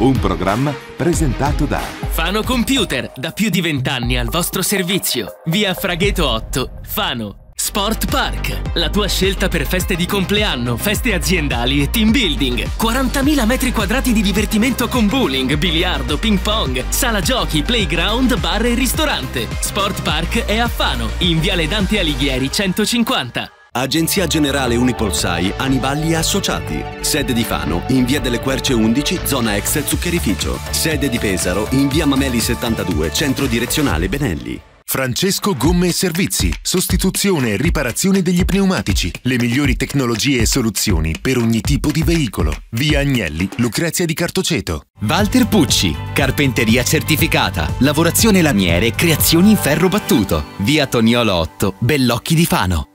Un programma presentato da Fano Computer, da più di vent'anni al vostro servizio. Via Fragheto 8, Fano. Sport Park, la tua scelta per feste di compleanno, feste aziendali e team building. 40.000 metri quadrati di divertimento con bowling, biliardo, ping pong, sala giochi, playground, bar e ristorante. Sport Park è a Fano, in Viale Dante Alighieri 150. Agenzia Generale Unipolsai, Aniballi e Associati. Sede di Fano, in via delle Querce 11, zona ex Zuccherificio. Sede di Pesaro, in via Mameli 72, centro direzionale Benelli. Francesco Gomme e Servizi, sostituzione e riparazione degli pneumatici, le migliori tecnologie e soluzioni per ogni tipo di veicolo. Via Agnelli, Lucrezia di Cartoceto. Walter Pucci, carpenteria certificata, lavorazione lamiere e creazioni in ferro battuto. Via Toniolo 8, Bellocchi di Fano.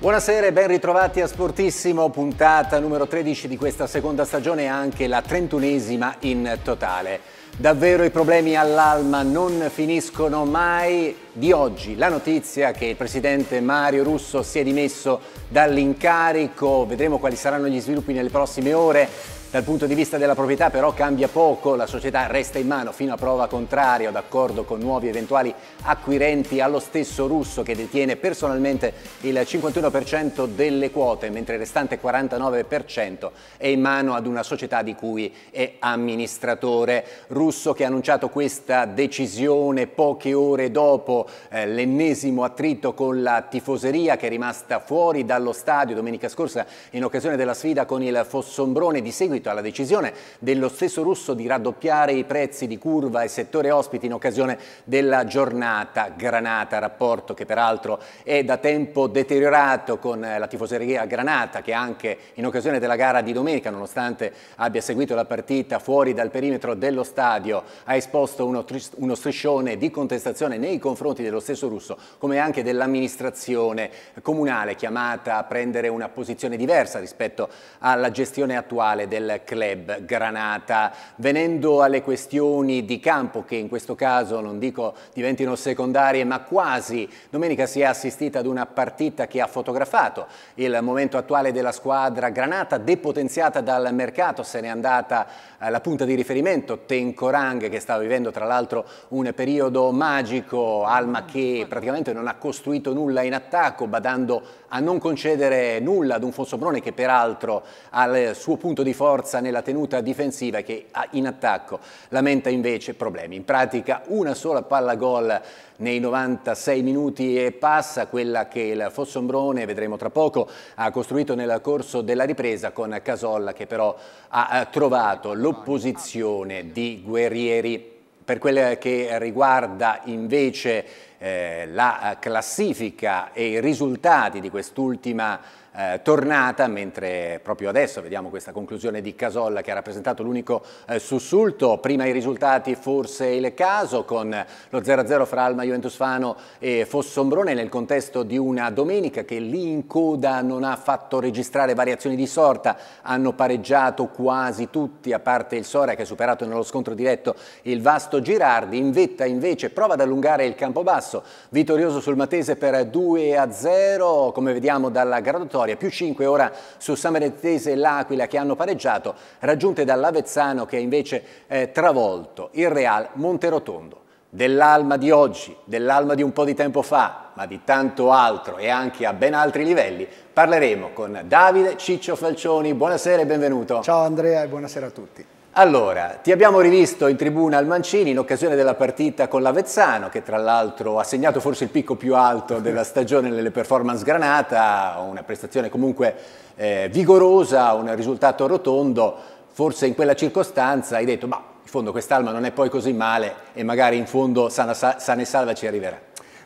Buonasera e ben ritrovati a Sportissimo, puntata numero 13 di questa seconda stagione e anche la trentunesima in totale. Davvero i problemi all'Alma non finiscono mai. Di oggi la notizia che il presidente Mario Russo si è dimesso dall'incarico, vedremo quali saranno gli sviluppi nelle prossime ore. Dal punto di vista della proprietà però cambia poco, la società resta in mano fino a prova contraria, d'accordo con nuovi eventuali acquirenti allo stesso russo che detiene personalmente il 51% delle quote, mentre il restante 49% è in mano ad una società di cui è amministratore. Russo che ha annunciato questa decisione poche ore dopo eh, l'ennesimo attrito con la tifoseria che è rimasta fuori dallo stadio domenica scorsa in occasione della sfida con il Fossombrone di seguito seguito alla decisione dello stesso russo di raddoppiare i prezzi di curva e settore ospiti in occasione della giornata Granata, rapporto che peraltro è da tempo deteriorato con eh, la tifoseria Granata che anche in occasione della gara di domenica, nonostante abbia seguito la partita fuori dal perimetro dello stadio, ha esposto uno, uno striscione di contestazione nei confronti dello stesso russo, come anche dell'amministrazione comunale chiamata a prendere una posizione diversa rispetto alla gestione attuale della club Granata. Venendo alle questioni di campo, che in questo caso non dico diventino secondarie, ma quasi, domenica si è assistita ad una partita che ha fotografato il momento attuale della squadra Granata, depotenziata dal mercato, se n'è andata eh, la punta di riferimento, Tenkorang, che stava vivendo tra l'altro un periodo magico, Alma che praticamente non ha costruito nulla in attacco, badando a non concedere nulla ad un Fonsobrone che peraltro ha il suo punto di forza nella tenuta difensiva che in attacco lamenta invece problemi. In pratica una sola palla gol nei 96 minuti e passa, quella che il Fossombrone, vedremo tra poco, ha costruito nel corso della ripresa con Casolla che però ha eh, trovato l'opposizione di Guerrieri. Per quel che riguarda invece eh, la eh, classifica e i risultati di quest'ultima eh, tornata, mentre proprio adesso vediamo questa conclusione di Casolla che ha rappresentato l'unico eh, sussulto, prima i risultati forse il caso con lo 0-0 fra Alma Juventus Fano e Fossombrone nel contesto di una domenica che lì in coda non ha fatto registrare variazioni di sorta, hanno pareggiato quasi tutti a parte il Sora che ha superato nello scontro diretto il vasto Girardi, in vetta invece prova ad allungare il campo basso Sasso, vittorioso sul Matese per 2 a 0, come vediamo dalla graduatoria, più 5 ora su Samaritese e L'Aquila che hanno pareggiato, raggiunte dall'Avezzano che invece è eh, travolto il Real Monterotondo. Dell'alma di oggi, dell'alma di un po' di tempo fa, ma di tanto altro e anche a ben altri livelli, parleremo con Davide Ciccio Falcioni. Buonasera e benvenuto. Ciao Andrea e buonasera a tutti. Allora, ti abbiamo rivisto in tribuna al Mancini in occasione della partita con l'Avezzano, che tra l'altro ha segnato forse il picco più alto della stagione nelle performance Granata, una prestazione comunque eh, vigorosa, un risultato rotondo, forse in quella circostanza hai detto, ma in fondo quest'alma non è poi così male e magari in fondo sana, sana e salva ci arriverà.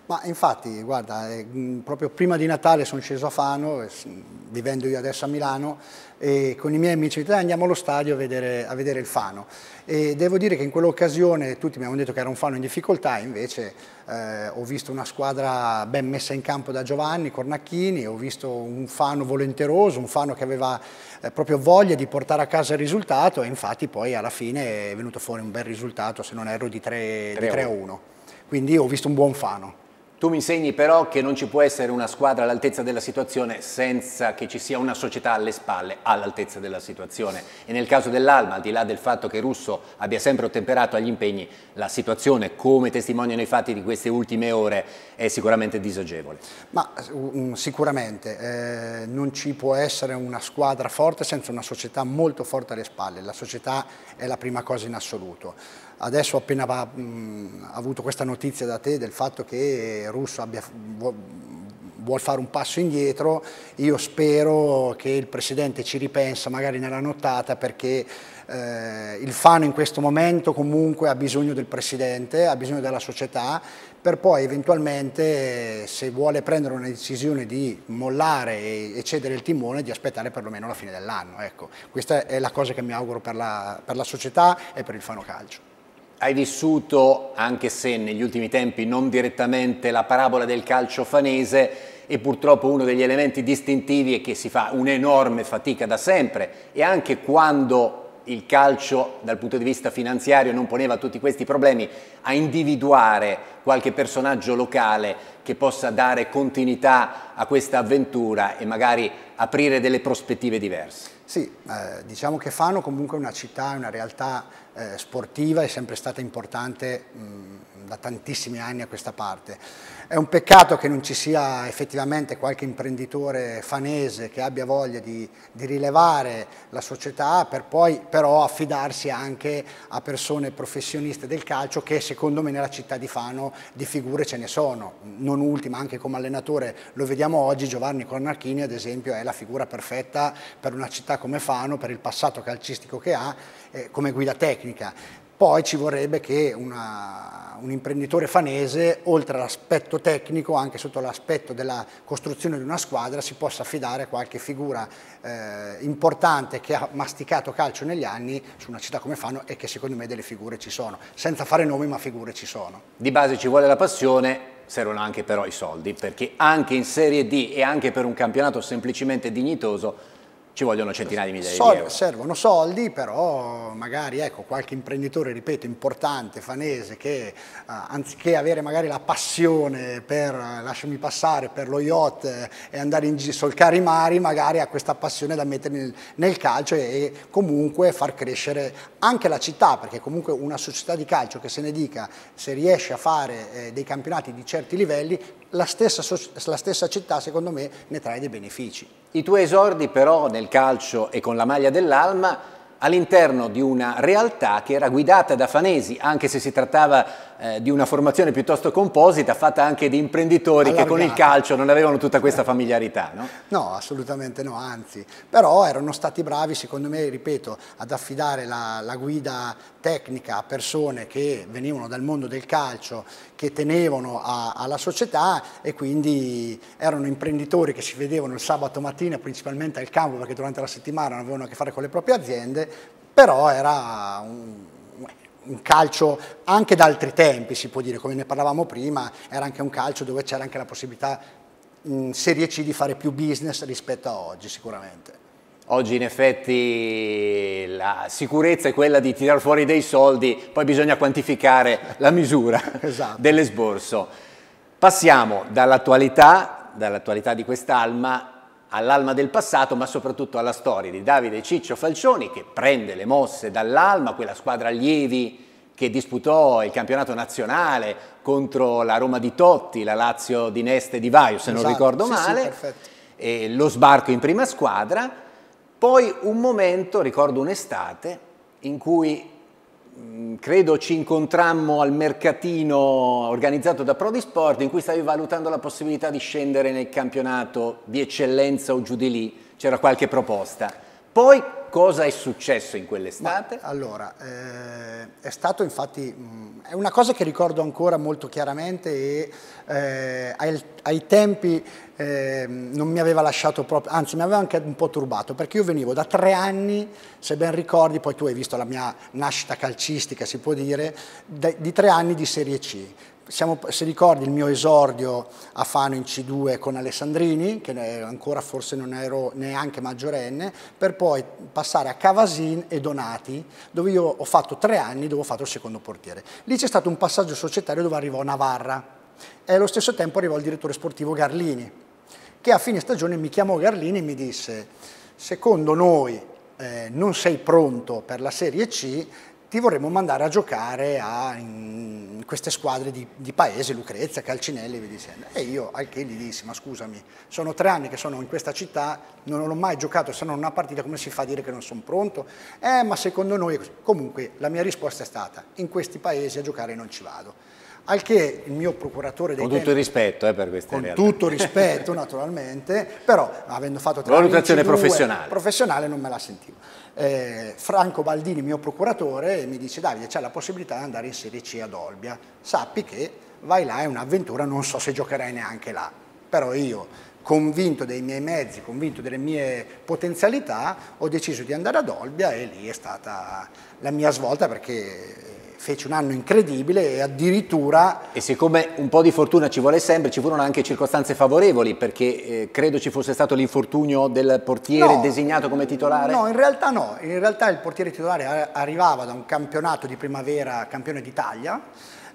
Ma infatti, guarda, eh, proprio prima di Natale sono sceso a Fano, eh, vivendo io adesso a Milano, e con i miei amici italiani andiamo allo stadio a vedere, a vedere il Fano. E devo dire che in quell'occasione tutti mi hanno detto che era un Fano in difficoltà, invece eh, ho visto una squadra ben messa in campo da Giovanni Cornacchini, ho visto un Fano volenteroso, un Fano che aveva eh, proprio voglia di portare a casa il risultato e infatti poi alla fine è venuto fuori un bel risultato, se non erro, di 3-1. Quindi ho visto un buon Fano. Tu mi insegni però che non ci può essere una squadra all'altezza della situazione senza che ci sia una società alle spalle all'altezza della situazione. E nel caso dell'Alma, al di là del fatto che Russo abbia sempre ottemperato agli impegni, la situazione, come testimoniano i fatti di queste ultime ore, è sicuramente disagevole. Ma mm, sicuramente eh, non ci può essere una squadra forte senza una società molto forte alle spalle. La società è la prima cosa in assoluto. Adesso appena va, mh, avuto questa notizia da te del fatto che Russo abbia, vuol, fare un passo indietro, io spero che il Presidente ci ripensa magari nella nottata perché eh, il Fano in questo momento comunque ha bisogno del Presidente, ha bisogno della società per poi eventualmente se vuole prendere una decisione di mollare e, e cedere il timone di aspettare perlomeno la fine dell'anno. Ecco, questa è la cosa che mi auguro per la, per la società e per il Fano Calcio. Hai vissuto, anche se negli ultimi tempi non direttamente, la parabola del calcio fanese e purtroppo uno degli elementi distintivi è che si fa un'enorme fatica da sempre e anche quando il calcio dal punto di vista finanziario non poneva tutti questi problemi, a individuare qualche personaggio locale che possa dare continuità a questa avventura e magari aprire delle prospettive diverse. Sì, eh, diciamo che Fano comunque è una città, una realtà eh, sportiva è sempre stata importante mh, mm, da tantissimi anni a questa parte. È un peccato che non ci sia effettivamente qualche imprenditore fanese che abbia voglia di, di, rilevare la società per poi però affidarsi anche a persone professioniste del calcio che secondo me nella città di Fano di figure ce ne sono, non ultima anche come allenatore lo vediamo oggi, Giovanni Cornacchini ad esempio è la figura perfetta per una città come Fano, per il passato calcistico che ha eh, come guida tecnica. Poi ci vorrebbe che una, un imprenditore fanese, oltre all'aspetto tecnico, anche sotto l'aspetto della costruzione di una squadra, si possa affidare a qualche figura eh, importante che ha masticato calcio negli anni su una città come Fano e che secondo me delle figure ci sono, senza fare nomi ma figure ci sono. Di base ci vuole la passione, servono anche però i soldi, perché anche in Serie D e anche per un campionato semplicemente dignitoso ci vogliono centinaia di migliaia soldi, di euro. Servono soldi, però magari ecco, qualche imprenditore, ripeto, importante, fanese, che eh, anziché avere magari la passione per, lasciami passare, per lo yacht eh, e andare in solcare i mari, magari ha questa passione da mettere nel, nel calcio e, e, comunque far crescere anche la città, perché comunque una società di calcio che se ne dica, se riesce a fare eh, dei campionati di certi livelli, la stessa, la stessa città secondo me ne trae dei benefici. I tuoi esordi però nel calcio e con la maglia dell'Alma all'interno di una realtà che era guidata da Fanesi, anche se si trattava eh, di una formazione piuttosto composita, fatta anche di imprenditori Allargata. che con il calcio non avevano tutta questa familiarità, no? No, assolutamente no, anzi. Però erano stati bravi, secondo me, ripeto, ad affidare la, la guida tecnica a persone che venivano dal mondo del calcio, che tenevano a, alla società e quindi erano imprenditori che si vedevano il sabato mattina principalmente al campo perché durante la settimana non avevano a che fare con le proprie aziende, però era un un calcio anche da altri tempi, si può dire, come ne parlavamo prima, era anche un calcio dove c'era anche la possibilità in Serie C di fare più business rispetto a oggi sicuramente. Oggi in effetti la sicurezza è quella di tirar fuori dei soldi, poi bisogna quantificare la misura esatto. dell'esborso. Passiamo dall'attualità, dall di quest'alma all'Alma del passato, ma soprattutto alla storia di Davide Ciccio Falcioni che prende le mosse dall'Alma, quella squadra allievi che disputò il campionato nazionale contro la Roma di Totti, la Lazio di Neste e di Vaio, se esatto, non ricordo sì, male, sì, lo sbarco in prima squadra, poi un momento, ricordo un'estate, in cui Mm, credo ci incontrammo al mercatino organizzato da Prodi Sport in cui stavi valutando la possibilità di scendere nel campionato di eccellenza o giù di lì, c'era qualche proposta. Poi cosa è successo in quell'estate? allora, eh, è stato infatti, mh, mm, è una cosa che ricordo ancora molto chiaramente e eh, ai, ai tempi eh, non mi aveva lasciato proprio, anzi mi aveva anche un po' turbato, perché io venivo da tre anni, se ben ricordi, poi tu hai visto la mia nascita calcistica, si può dire, di tre anni di Serie C. Siamo, se ricordi il mio esordio a Fano in C2 con Alessandrini, che ancora forse non ero neanche maggiorenne, per poi passare a Cavasin e Donati, dove io ho fatto tre anni, dove ho fatto il secondo portiere. Lì c'è stato un passaggio societario dove arrivò Navarra e allo stesso tempo arrivò il direttore sportivo Garlini che a fine stagione mi chiamò Garlini e mi disse secondo noi eh, non sei pronto per la Serie C, ti vorremmo mandare a giocare a in, queste squadre di, di paese, Lucrezia, Calcinelli e dicendo. E io anche gli dissi, ma scusami, sono tre anni che sono in questa città, non ho mai giocato se non una partita, come si fa a dire che non sono pronto? Eh, ma secondo noi... Comunque la mia risposta è stata, in questi paesi a giocare non ci vado. Al che il mio procuratore dei Con tutto tempi, il rispetto eh, per queste Con realtà. tutto rispetto naturalmente, però avendo fatto tre valutazione professionale. professionale non me la sentivo. Eh, Franco Baldini, mio procuratore, mi dice Davide c'è la possibilità di andare in Serie C ad Olbia, sappi che vai là è un'avventura, non so se giocherai neanche là, però io convinto dei miei mezzi, convinto delle mie potenzialità, ho deciso di andare ad Olbia e lì è stata la mia svolta perché fece un anno incredibile e addirittura... E siccome un po' di fortuna ci vuole sempre, ci furono anche circostanze favorevoli, perché eh, credo ci fosse stato l'infortunio del portiere no, designato come titolare? No, in realtà no, in realtà il portiere titolare arrivava da un campionato di primavera, campione d'Italia,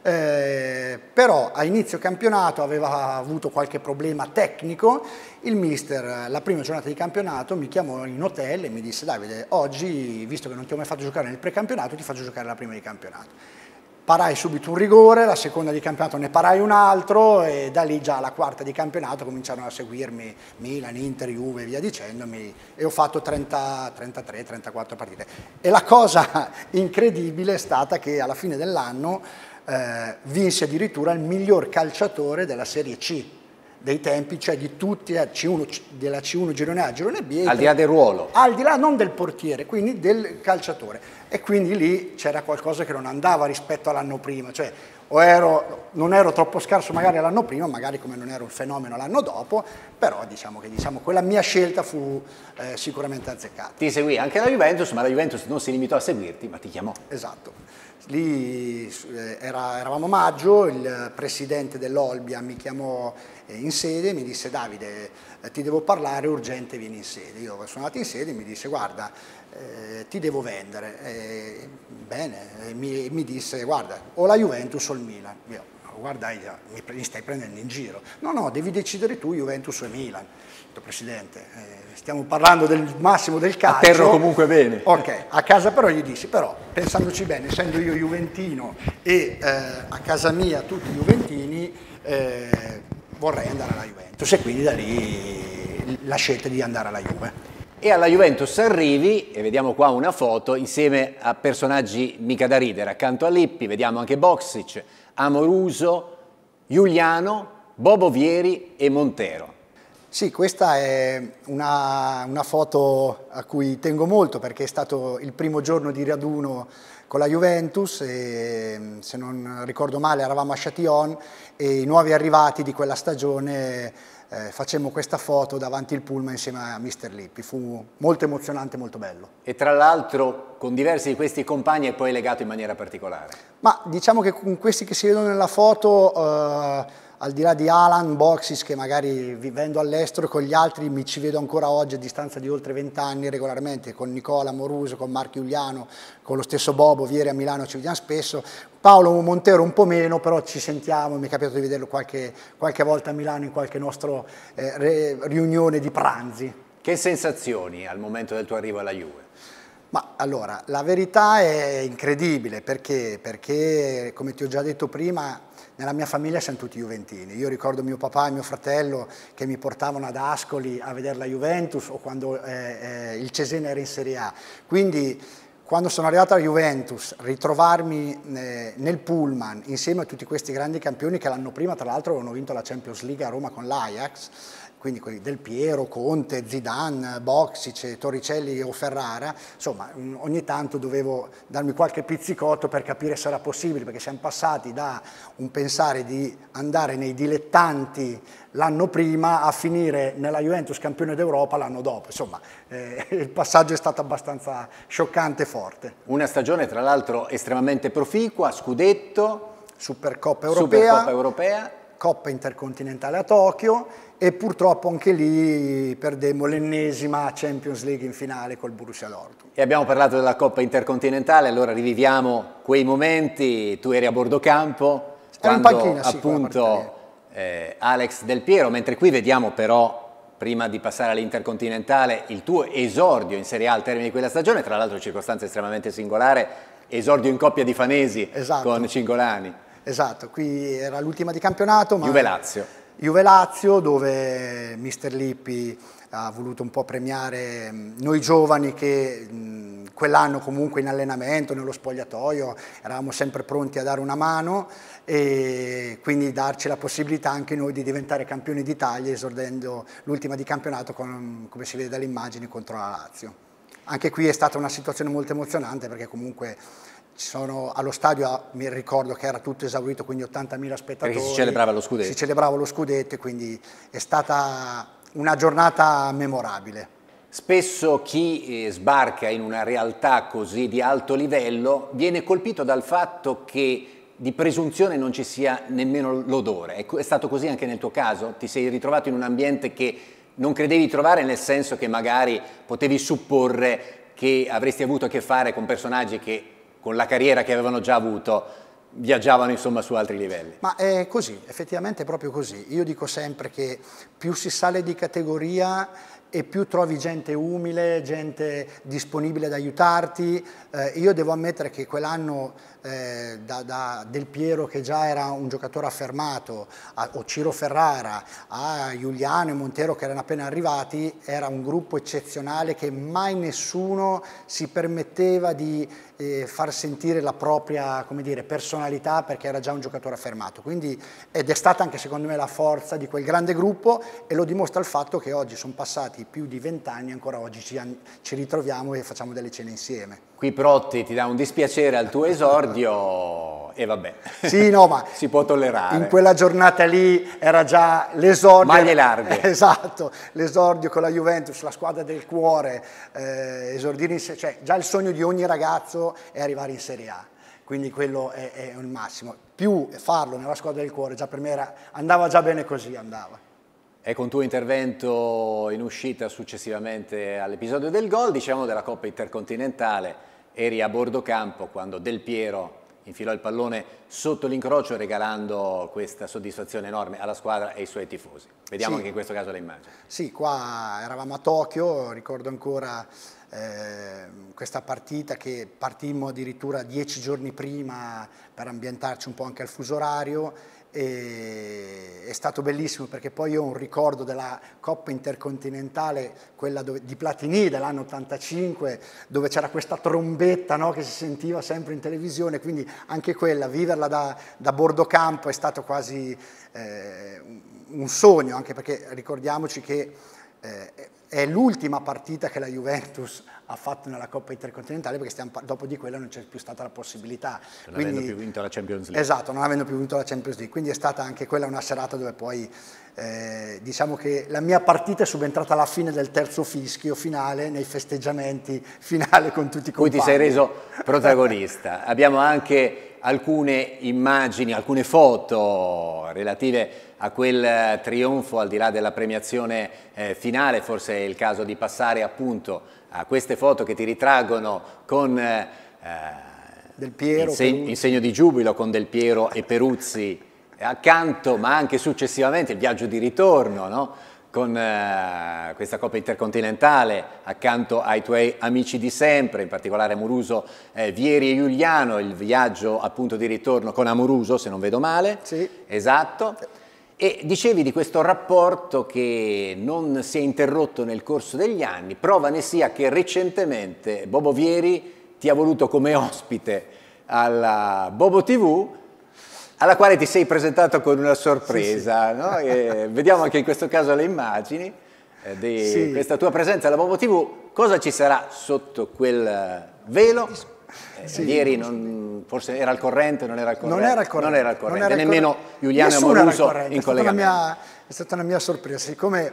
eh, però a inizio campionato aveva avuto qualche problema tecnico, il mister la prima giornata di campionato mi chiamò in hotel e mi disse Davide oggi visto che non ti ho mai fatto giocare nel precampionato ti faccio giocare la prima di campionato parai subito un rigore, la seconda di campionato ne parai un altro e da lì già alla quarta di campionato cominciarono a seguirmi Milan, Inter, Juve e via dicendomi e ho fatto 33, 34 partite. E la cosa incredibile è stata che alla fine dell'anno eh, vinse addirittura il miglior calciatore della Serie C dei tempi, cioè di tutti C1, della C1 girone A, girone B. Al di là del ruolo. Al di là non del portiere, quindi del calciatore. E quindi lì c'era qualcosa che non andava rispetto all'anno prima, cioè o ero, non ero troppo scarso magari l'anno prima, magari come non ero un fenomeno l'anno dopo, però diciamo che diciamo, quella mia scelta fu eh, sicuramente azzeccata. Ti seguì anche la Juventus, ma la Juventus non si limitò a seguirti, ma ti chiamò. Esatto. Lì eh, era, eravamo maggio, il presidente dell'Olbia mi chiamò eh, in sede e mi disse Davide eh, ti devo parlare, urgente vieni in sede. Io sono andato in sede e mi disse guarda eh, ti devo vendere. E, bene, mi, mi, disse guarda o la Juventus o il Milan. Io guardai, mi stai prendendo in giro. No, no, devi decidere tu Juventus o Milan rispetto Presidente, eh, stiamo parlando del massimo del calcio. A terra comunque bene. Ok, a casa però gli dissi, però pensandoci bene, essendo io juventino e eh, a casa mia tutti juventini, eh, vorrei andare alla Juventus e quindi da lì la scelta di andare alla Juve. E alla Juventus arrivi, e vediamo qua una foto, insieme a personaggi mica da ridere, accanto a Lippi, vediamo anche Boxic, Amoruso, Giuliano, Bobo Vieri e Montero. Sì, questa è una, una, foto a cui tengo molto perché è stato il primo giorno di raduno con la Juventus e se non ricordo male eravamo a Châtillon e i nuovi arrivati di quella stagione eh, facemmo questa foto davanti al pullman insieme a Mr. Lippi, fu molto emozionante, molto bello. E tra l'altro con diversi di questi compagni è poi legato in maniera particolare? Ma diciamo che con questi che si vedono nella foto... Eh, al di là di Alan Boxis che magari vivendo all'estero con gli altri mi ci vedo ancora oggi a distanza di oltre vent'anni regolarmente, con Nicola Moruso, con Marco Giuliano, con lo stesso Bobo, Vieri a Milano ci vediamo spesso, Paolo Montero un po' meno, però ci sentiamo, mi è capitato di vederlo qualche, qualche volta a Milano in qualche nostra eh, riunione di pranzi. Che sensazioni al momento del tuo arrivo alla Juve? Ma allora, la verità è incredibile perché, perché come ti ho già detto prima, nella mia famiglia siamo tutti juventini. Io ricordo mio papà e mio fratello che mi portavano ad Ascoli a vedere la Juventus o quando eh, eh, il Cesena era in Serie A. Quindi quando sono arrivato alla Juventus, ritrovarmi eh, nel pullman insieme a tutti questi grandi campioni che l'anno prima tra l'altro avevano vinto la Champions League a Roma con l'Ajax, quindi quelli del Piero, Conte, Zidane, Boxice, Torricelli o Ferrara, insomma mm, ogni tanto dovevo darmi qualche pizzicotto per capire se era possibile, perché siamo passati da un pensare di andare nei dilettanti l'anno prima a finire nella Juventus campione d'Europa l'anno dopo, insomma eh, il passaggio è stato abbastanza scioccante e forte. Una stagione tra l'altro estremamente proficua, scudetto, Supercoppa europea, Supercoppa europea. Coppa intercontinentale a Tokyo, e purtroppo anche lì perdemmo l'ennesima Champions League in finale col Borussia Dortmund. E abbiamo parlato della Coppa Intercontinentale, allora riviviamo quei momenti, tu eri a bordo campo, quando panchina, appunto eh, Alex Del Piero, mentre qui vediamo però prima di passare all'Intercontinentale il tuo esordio in Serie A al termine di quella stagione, tra l'altro circostanza estremamente singolare, esordio in coppia di Fanesi esatto. con Cingolani. Esatto, qui era l'ultima di campionato. Ma... Juve Lazio. Juve Lazio dove Mister Lippi ha voluto un po' premiare mm, noi giovani che mm, quell'anno comunque in allenamento, nello spogliatoio, eravamo sempre pronti a dare una mano e quindi darci la possibilità anche noi di diventare campioni d'Italia esordendo l'ultima di campionato con, come si vede dalle immagini contro la Lazio. Anche qui è stata una situazione molto emozionante perché comunque sono, allo stadio ah, mi ricordo che era tutto esaurito, quindi 80.000 spettatori. Perché si celebrava lo scudetto. Si celebrava lo scudetto, quindi è stata una giornata memorabile. Spesso chi eh, sbarca in una realtà così di alto livello viene colpito dal fatto che di presunzione non ci sia nemmeno l'odore. Ecco, è stato così anche nel tuo caso? Ti sei ritrovato in un ambiente che non credevi trovare nel senso che magari potevi supporre che avresti avuto a che fare con personaggi che con la carriera che avevano già avuto viaggiavano insomma su altri livelli. Ma è così, effettivamente è proprio così. Io dico sempre che più si sale di categoria e più trovi gente umile, gente disponibile ad aiutarti. Eh, io devo ammettere che quell'anno eh, da, da, Del Piero che già era un giocatore affermato, a, o Ciro Ferrara, a Giuliano e Montero che erano appena arrivati, era un gruppo eccezionale che mai nessuno si permetteva di eh, far sentire la propria dire, personalità perché era già un giocatore affermato. Quindi, ed è stata anche secondo me la forza di quel grande gruppo e lo dimostra il fatto che oggi sono passati più di vent'anni e ancora oggi ci, ci ritroviamo e facciamo delle cene insieme qui Protti ti dà un dispiacere al tuo esordio e vabbè. Sì, no, ma si può tollerare. In quella giornata lì era già l'esordio. Maglie larghe. Esatto, l'esordio con la Juventus, la squadra del cuore, eh, esordire in Serie cioè già il sogno di ogni ragazzo è arrivare in Serie A. Quindi quello è, è il massimo. Più farlo nella squadra del cuore, già per me era, andava già bene così, andava. E con tuo intervento in uscita successivamente all'episodio del gol, diciamo della Coppa Intercontinentale, eri a bordo campo quando Del Piero infilò il pallone sotto l'incrocio regalando questa soddisfazione enorme alla squadra e ai suoi tifosi. Vediamo sì. anche in questo caso le immagini. Sì, qua eravamo a Tokyo, ricordo ancora eh, questa partita che partimmo addirittura dieci giorni prima per ambientarci un po' anche al fuso orario e è stato bellissimo perché poi io ho un ricordo della Coppa Intercontinentale, quella dove, di Platini dell'anno 85, dove c'era questa trombetta no, che si sentiva sempre in televisione, quindi anche quella, viverla da, da bordo campo è stato quasi eh, un sogno, anche perché ricordiamoci che eh, è l'ultima partita che la Juventus ha fatto nella Coppa Intercontinentale perché stiamo, dopo di quella non c'è più stata la possibilità. Non Quindi, avendo più vinto la Champions League. Esatto, non avendo più vinto la Champions League. Quindi è stata anche quella una serata dove poi eh, diciamo che la mia partita è subentrata alla fine del terzo fischio finale, nei festeggiamenti finale con tutti i compagni. Qui ti sei reso protagonista. Abbiamo anche alcune immagini, alcune foto relative a quel eh, trionfo al di là della premiazione eh, finale, forse è il caso di passare appunto a queste foto che ti ritraggono con... Eh, eh del Piero, in, seg in, segno di giubilo con Del Piero e Peruzzi accanto, ma anche successivamente il viaggio di ritorno, no? con eh, questa Coppa Intercontinentale accanto ai tuoi amici di sempre, in particolare Amoruso, eh, Vieri e Giuliano, il viaggio appunto di ritorno con Amoruso, se non vedo male. Sì. Esatto. E dicevi di questo rapporto che non si è interrotto nel corso degli anni, prova ne sia che recentemente Bobo Vieri ti ha voluto come ospite alla Bobo TV, alla quale ti sei presentato con una sorpresa. Sì, sì. No? vediamo anche in questo caso le immagini eh, di sì. questa tua presenza alla Bobo TV. Cosa ci sarà sotto quel velo? Eh, sì, ieri non, forse era al corrente, non era al corrente. Non era al corrente. Era al corrente. Era nemmeno corrente. Giuliano Moruso in collegamento. È stata, mia, è stata una mia sorpresa, siccome,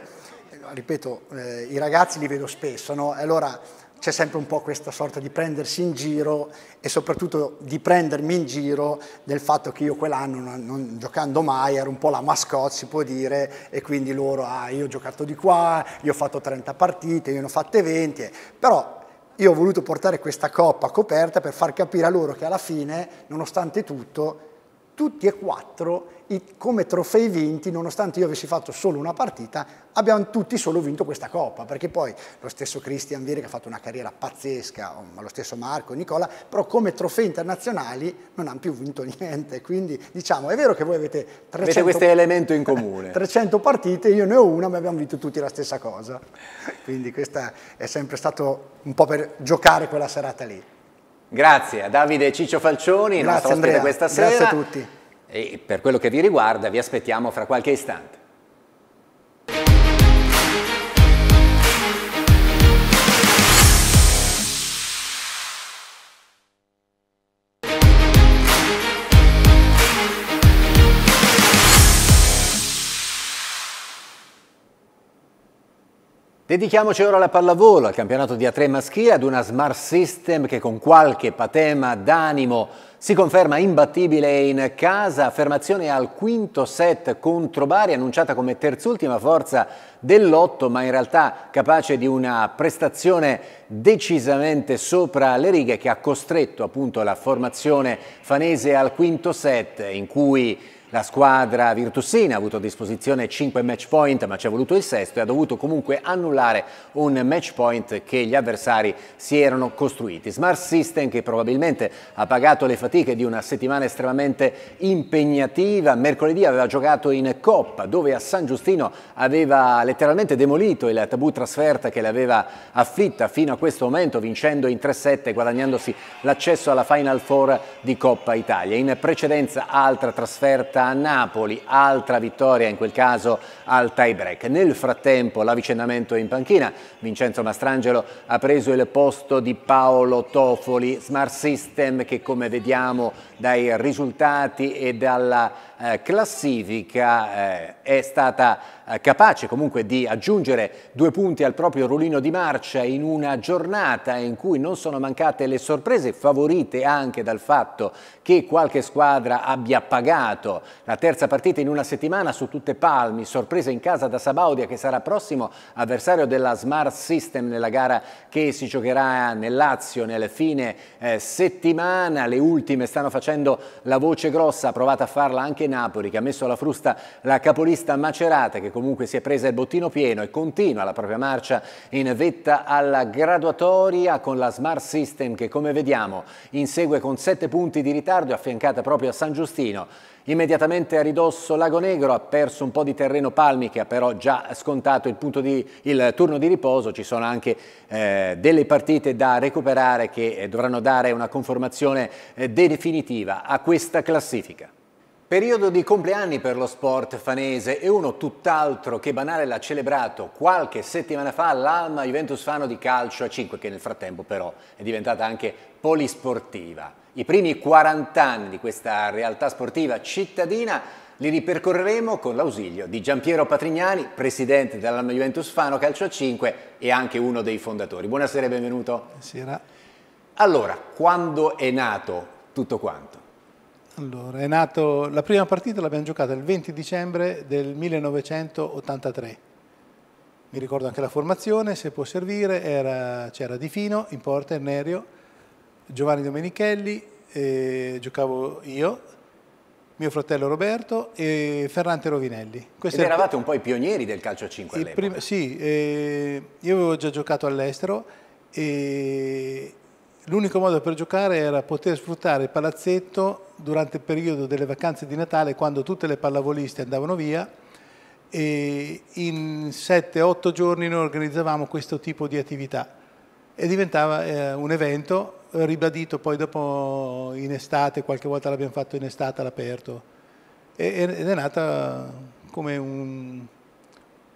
eh, ripeto, eh, i ragazzi li vedo spesso, no? allora c'è sempre un po' questa sorta di prendersi in giro e soprattutto di prendermi in giro del fatto che io quell'anno, non, non, giocando mai, ero un po' la mascotte, si può dire, e quindi loro, ah, io ho giocato di qua, io ho fatto 30 partite, io ne ho fatte 20, eh. però io ho voluto portare questa coppa coperta per far capire a loro che alla fine, nonostante tutto, tutti e quattro come trofei vinti, nonostante io avessi fatto solo una partita, abbiamo tutti solo vinto questa coppa, perché poi lo stesso Christian Vieri che ha fatto una carriera pazzesca, ma lo stesso Marco, Nicola, però come trofei internazionali non hanno più vinto niente, quindi diciamo è vero che voi avete 300, avete questo elemento in comune. 300 partite, io ne ho una, ma abbiamo vinto tutti la stessa cosa, quindi questo è sempre stato un po' per giocare quella serata lì. Grazie a Davide Ciccio Falcioni, Grazie, il nostro ospite Andrea. questa sera. Grazie a tutti e per quello che vi riguarda vi aspettiamo fra qualche istante. Dedichiamoci ora alla pallavolo, al campionato di A3 maschile, ad una Smart System che con qualche patema d'animo si conferma imbattibile in casa, affermazione al quinto set contro Bari, annunciata come terzultima forza dell'otto, ma in realtà capace di una prestazione decisamente sopra le righe che ha costretto appunto la formazione fanese al quinto set in cui la squadra virtussina ha avuto a disposizione 5 match point, ma ci è voluto il sesto e ha dovuto comunque annullare un match point che gli avversari si erano costruiti. Smart System che probabilmente ha pagato le fatiche di una settimana estremamente impegnativa. Mercoledì aveva giocato in Coppa, dove a San Giustino aveva letteralmente demolito il tabù trasferta che l'aveva afflitta fino a questo momento, vincendo in 3-7 guadagnandosi l'accesso alla Final Four di Coppa Italia. In precedenza altra trasferta a Napoli, altra vittoria in quel caso al tie-break. Nel frattempo l'avvicinamento in panchina, Vincenzo Mastrangelo ha preso il posto di Paolo Tofoli, Smart System che come vediamo dai risultati e dalla eh, classifica eh, è stata eh, capace comunque di aggiungere due punti al proprio rulino di marcia in una giornata in cui non sono mancate le sorprese favorite anche dal fatto che qualche squadra abbia pagato la terza partita in una settimana su tutte palmi, sorpresa in casa da Sabaudia che sarà prossimo avversario della Smart System nella gara che si giocherà nel Lazio nel fine eh, settimana. Le ultime stanno facendo la voce grossa, ha provato a farla anche Napoli che ha messo alla frusta la capolista Macerata che comunque si è presa il bottino pieno e continua la propria marcia in vetta alla graduatoria con la Smart System che come vediamo insegue con 7 punti di ritardo affiancata proprio a San Giustino Immediatamente a ridosso Lago Negro ha perso un po' di terreno Palmi che ha però già scontato il, di, il turno di riposo, ci sono anche eh, delle partite da recuperare che eh, dovranno dare una conformazione eh, definitiva a questa classifica. Periodo di compleanni per lo sport fanese e uno tutt'altro che banale l'ha celebrato qualche settimana fa l'Alma Juventus Fano di calcio a 5 che nel frattempo però è diventata anche polisportiva. I primi 40 anni di questa realtà sportiva cittadina li ripercorreremo con l'ausilio di Giampiero Patrignani, presidente dell'Alma Juventus Fano Calcio a 5 e anche uno dei fondatori. Buonasera e benvenuto. Buonasera. Allora, quando è nato tutto quanto? Allora, è nato, la prima partita l'abbiamo giocata il 20 dicembre del 1983. Mi ricordo anche la formazione, se può servire, c'era Di Fino in porta, Ernerio, Giovanni Domenichelli, eh, giocavo io, mio fratello Roberto e Ferrante Rovinelli. Questo Ed eravate un po' i pionieri del calcio a 5 all'epoca. Sì, eh, io avevo già giocato all'estero e l'unico modo per giocare era poter sfruttare il palazzetto durante il periodo delle vacanze di Natale quando tutte le pallavoliste andavano via e in 7-8 giorni noi organizzavamo questo tipo di attività e diventava eh, un evento ribadito poi dopo in estate, qualche volta l'abbiamo fatto in estate all'aperto. Ed è nata come un,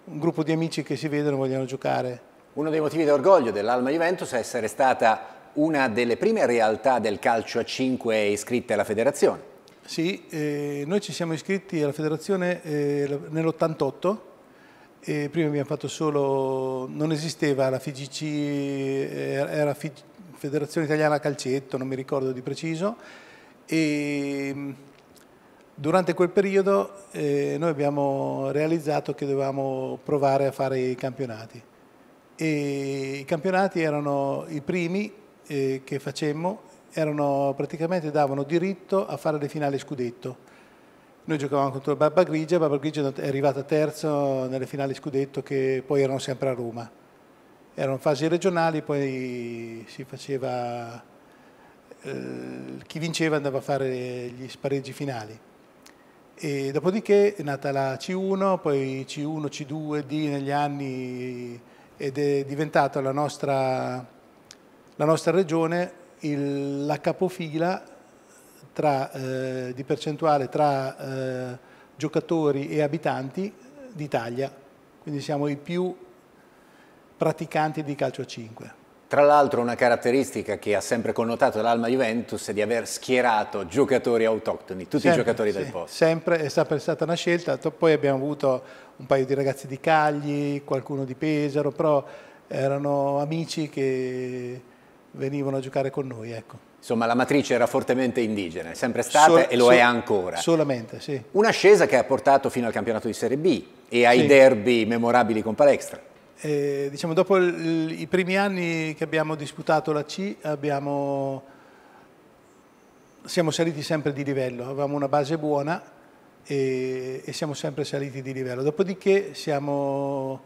un gruppo di amici che si vedono e vogliono giocare. Uno dei motivi d'orgoglio dell'Alma Juventus è essere stata una delle prime realtà del calcio a 5 iscritte alla federazione. Sì, eh, noi ci siamo iscritti alla federazione eh, nell'88, eh, prima abbiamo fatto solo, non esisteva la FIGC, eh, era FIGC Federazione Italiana Calcetto, non mi ricordo di preciso, e mm, durante quel periodo eh, noi abbiamo realizzato che dovevamo provare a fare i campionati. E I campionati erano i primi eh, che facemmo, erano, praticamente davano diritto a fare le finali scudetto. Noi giocavamo contro il Barba Grigia, Barba Grigia è arrivata terzo nelle finali scudetto che poi erano sempre a Roma erano fasi regionali, poi si faceva, eh, chi vinceva andava a fare gli spareggi finali. E dopodiché è nata la C1, poi C1, C2, D negli anni ed è diventata la nostra, la nostra regione il, la capofila tra, eh, di percentuale tra eh, giocatori e abitanti d'Italia. Quindi siamo i più praticanti di calcio 5. Tra l'altro una caratteristica che ha sempre connotato l'Alma Juventus è di aver schierato giocatori autoctoni, tutti sempre, i giocatori sì, del posto. Sempre, è sempre stata una scelta, poi abbiamo avuto un paio di ragazzi di Cagli, qualcuno di Pesaro, però erano amici che venivano a giocare con noi. Ecco. Insomma, la matrice era fortemente indigena, è sempre stata Sol e lo so è ancora. Solamente, sì. Un'ascesa che ha portato fino al campionato di Serie B e ai sì. derby memorabili con Palestra. Eh, diciamo, dopo il, i primi anni che abbiamo disputato la C abbiamo, siamo saliti sempre di livello, avevamo una base buona e, e, siamo sempre saliti di livello. Dopodiché siamo,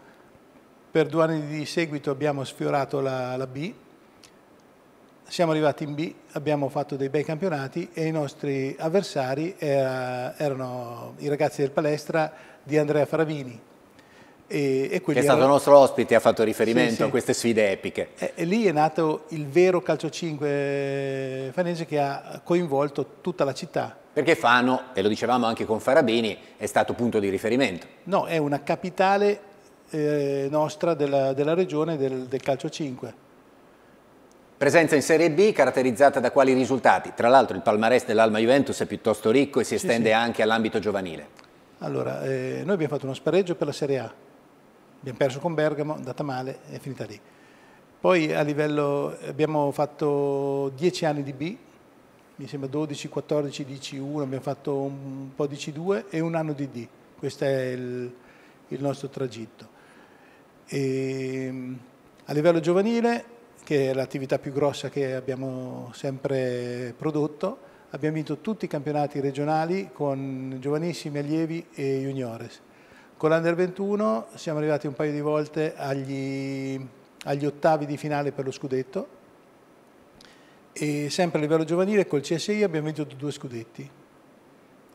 per due anni di seguito abbiamo sfiorato la, la B, siamo arrivati in B, abbiamo fatto dei bei campionati e i nostri avversari era, erano i ragazzi del palestra di Andrea Faravini e, e che è stato erano... nostro ospite, ha fatto riferimento sì, sì. a queste sfide epiche. E, e, lì è nato il vero calcio 5 eh, fanese che ha coinvolto tutta la città. Perché Fano, e lo dicevamo anche con Farabini, è stato punto di riferimento. No, è una capitale eh, nostra della, della regione del, del calcio 5. Presenza in Serie B caratterizzata da quali risultati? Tra l'altro il palmarès dell'Alma Juventus è piuttosto ricco e si estende sì, anche all'ambito giovanile. Allora, eh, noi abbiamo fatto uno spareggio per la Serie A, abbiamo perso con Bergamo, è andata male, è finita lì. Poi a livello, abbiamo fatto 10 anni di B, mi sembra 12, 14 di C1, abbiamo fatto un po' di C2 e un anno di D. Questo è il, il nostro tragitto. E, ehm, a livello giovanile, che è l'attività più grossa che abbiamo sempre prodotto, abbiamo vinto tutti i campionati regionali con giovanissimi allievi e juniores. Con l'Under 21 siamo arrivati un paio di volte agli, agli ottavi di finale per lo scudetto e sempre a livello giovanile col CSI abbiamo vinto due scudetti,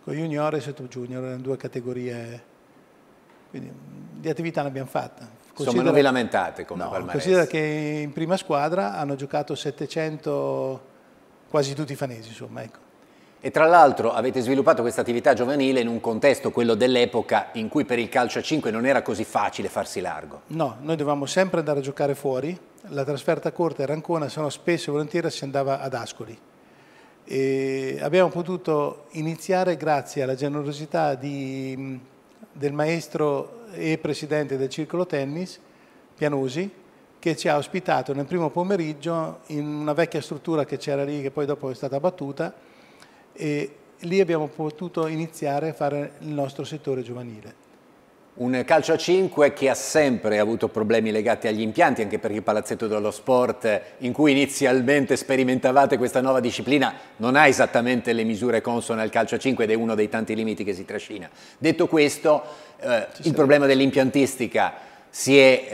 con Junior e Setup Junior, erano due categorie, quindi di attività l'abbiamo fatta. Considera, Insomma non vi lamentate come no, palmarès. Considera che in prima squadra hanno giocato 700 quasi tutti i fanesi, insomma, ecco. E tra l'altro avete sviluppato questa attività giovanile in un contesto, quello dell'epoca, in cui per il calcio a 5 non era così facile farsi largo. No, noi dovevamo sempre andare a giocare fuori, la trasferta corta era Ancona, se no spesso e volentieri si andava ad Ascoli. E abbiamo potuto iniziare grazie alla generosità di, del maestro e presidente del circolo tennis, Pianusi, che ci ha ospitato nel primo pomeriggio in una vecchia struttura che c'era lì, che poi dopo è stata battuta, e lì abbiamo potuto iniziare a fare il nostro settore giovanile. Un calcio a 5 che ha sempre avuto problemi legati agli impianti, anche perché il Palazzetto dello Sport, in cui inizialmente sperimentavate questa nuova disciplina, non ha esattamente le misure consone al calcio a 5 ed è uno dei tanti limiti che si trascina. Detto questo, eh, il problema dell'impiantistica si è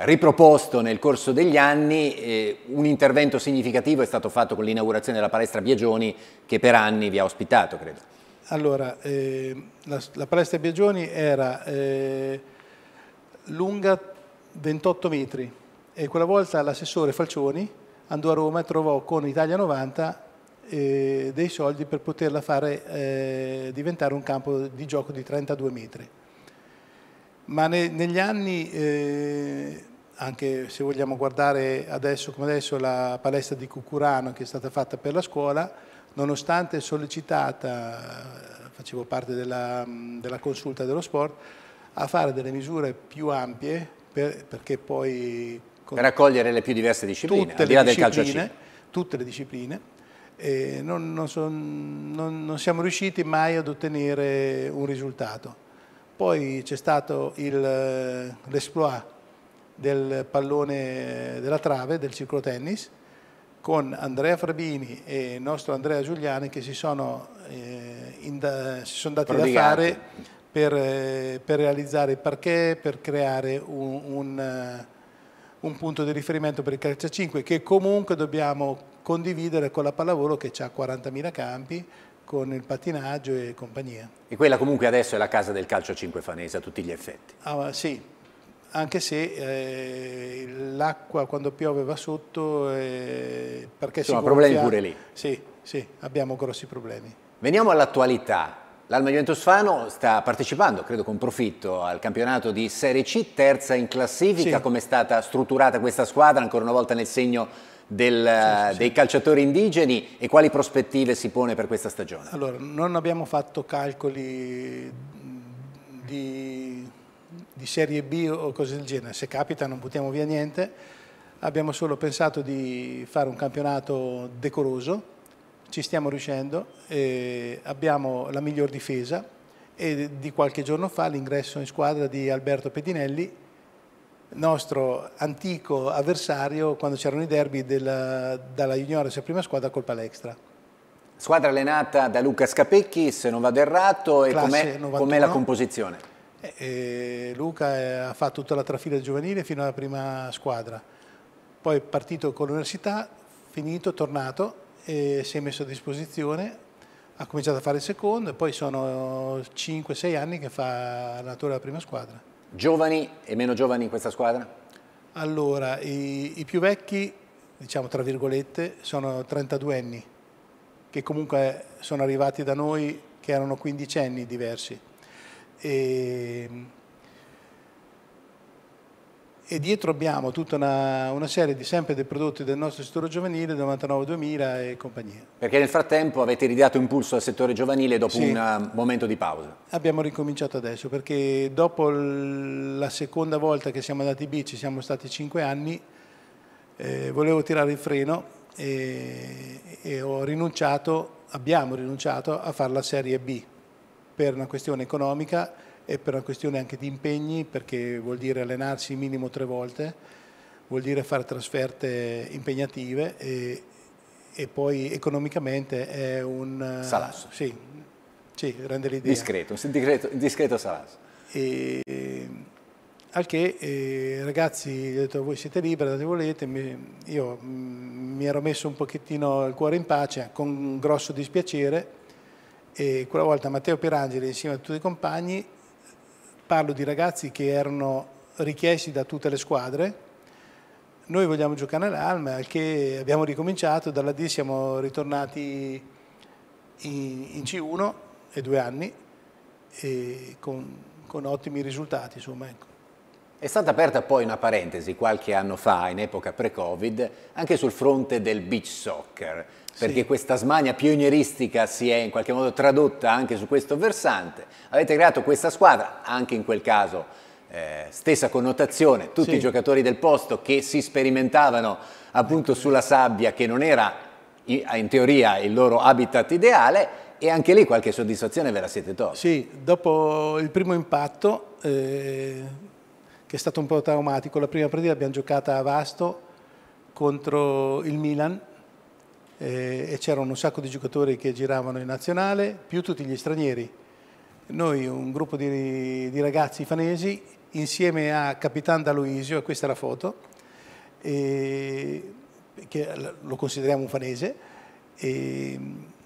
eh, riproposto nel corso degli anni, eh, un intervento significativo è stato fatto con l'inaugurazione della palestra Biagioni che per anni vi ha ospitato, credo. Allora, eh, la, la, palestra Biagioni era eh, lunga 28 metri e quella volta l'assessore Falcioni andò a Roma e trovò con Italia 90 eh, dei soldi per poterla fare eh, diventare un campo di gioco di 32 metri ma ne, negli anni, eh, anche se vogliamo guardare adesso come adesso la palestra di Cucurano che è stata fatta per la scuola, nonostante sollecitata, facevo parte della, della consulta dello sport, a fare delle misure più ampie per, perché poi... Per accogliere le più diverse discipline, al di là del calcio Tutte le discipline. Eh, non, non, son, non, non siamo riusciti mai ad ottenere un risultato. Poi c'è stato l'esploit del pallone della trave, del tennis, con Andrea Frabini e il nostro Andrea Giuliani che si sono, eh, inda, si sono dati Prodigati. da fare per, eh, per, realizzare il parquet, per creare un, un, eh, un punto di riferimento per il calcio 5 che comunque dobbiamo condividere con la pallavolo che ha 40.000 campi, con il pattinaggio e compagnia. E quella comunque adesso è la casa del calcio cinquefanese a tutti gli effetti. Ah, sì, anche se eh, l'acqua quando piove va sotto eh, perché Insomma, problemi pure lì. Sì, sì, abbiamo grossi problemi. Veniamo all'attualità. L'Alma Juventus Fano sta partecipando, credo con profitto, al campionato di Serie C, terza in classifica. Sì. Come è stata strutturata questa squadra, ancora una volta nel segno del, sì, sì. dei calciatori indigeni e quali prospettive si pone per questa stagione? Allora, non abbiamo fatto calcoli di, di serie B o cose del genere, se capita non buttiamo via niente, abbiamo solo pensato di fare un campionato decoroso, ci stiamo riuscendo, abbiamo la miglior difesa e di qualche giorno fa l'ingresso in squadra di Alberto Pedinelli nostro antico avversario quando c'erano i derby della, dalla Juniores e prima squadra col Palestra. Squadra allenata da Luca Scapecchi, se non vado errato, e com'è, com la composizione? Eh, eh Luca eh, ha fatto tutta la trafila giovanile fino alla prima squadra, poi è partito con l'università, finito, tornato, e si è messo a disposizione ha cominciato a fare il secondo e poi sono 5-6 anni che fa allenatore della prima squadra. Giovani e meno giovani in questa squadra? Allora, i, i più vecchi, diciamo tra virgolette, sono 32 anni, che comunque sono arrivati da noi che erano 15 anni diversi. E ehm, e dietro abbiamo tutta una, una serie di sempre dei prodotti del nostro settore giovanile, 99-2000 e compagnia. Perché nel frattempo avete ridato impulso al settore giovanile dopo sì. un eh, momento di pausa. Abbiamo ricominciato adesso perché dopo la seconda volta che siamo andati in bici, siamo stati 5 anni, eh, volevo tirare il freno e, e ho rinunciato, abbiamo rinunciato a fare la serie B per una questione economica è per una questione anche di impegni, perché vuol dire allenarsi minimo tre volte, vuol dire fare trasferte impegnative e, e poi economicamente è un... Salasso. Sì, sì rende l'idea. Discreto, discreto, discreto salasso. E, al che eh, ragazzi, ho detto voi siete liberi, date volete, mi, io mm, mi ero messo un pochettino il cuore in pace, con un grosso dispiacere, e quella volta Matteo Pirangeli insieme a tutti i compagni parlo di ragazzi che erano richiesti da tutte le squadre. Noi vogliamo giocare all'Alma, che abbiamo ricominciato, dalla D siamo ritornati in, in C1 e due anni e con, con ottimi risultati. Insomma, ecco. È stata aperta poi una parentesi qualche anno fa, in epoca pre-Covid, anche sul fronte del beach soccer, perché sì. questa smania pionieristica si è in qualche modo tradotta anche su questo versante. Avete creato questa squadra, anche in quel caso eh, stessa connotazione, tutti sì. i giocatori del posto che si sperimentavano appunto sulla sabbia che non era in teoria il loro habitat ideale e anche lì qualche soddisfazione ve la siete tolta. Sì, dopo il primo impatto eh che è stato un po' traumatico. La prima partita abbiamo giocata a Vasto contro il Milan eh, e c'erano un sacco di giocatori che giravano in nazionale, più tutti gli stranieri. Noi, un gruppo di, di ragazzi fanesi, insieme a Capitan D'Aloisio, e questa è la foto, eh, che lo consideriamo un fanese, eh,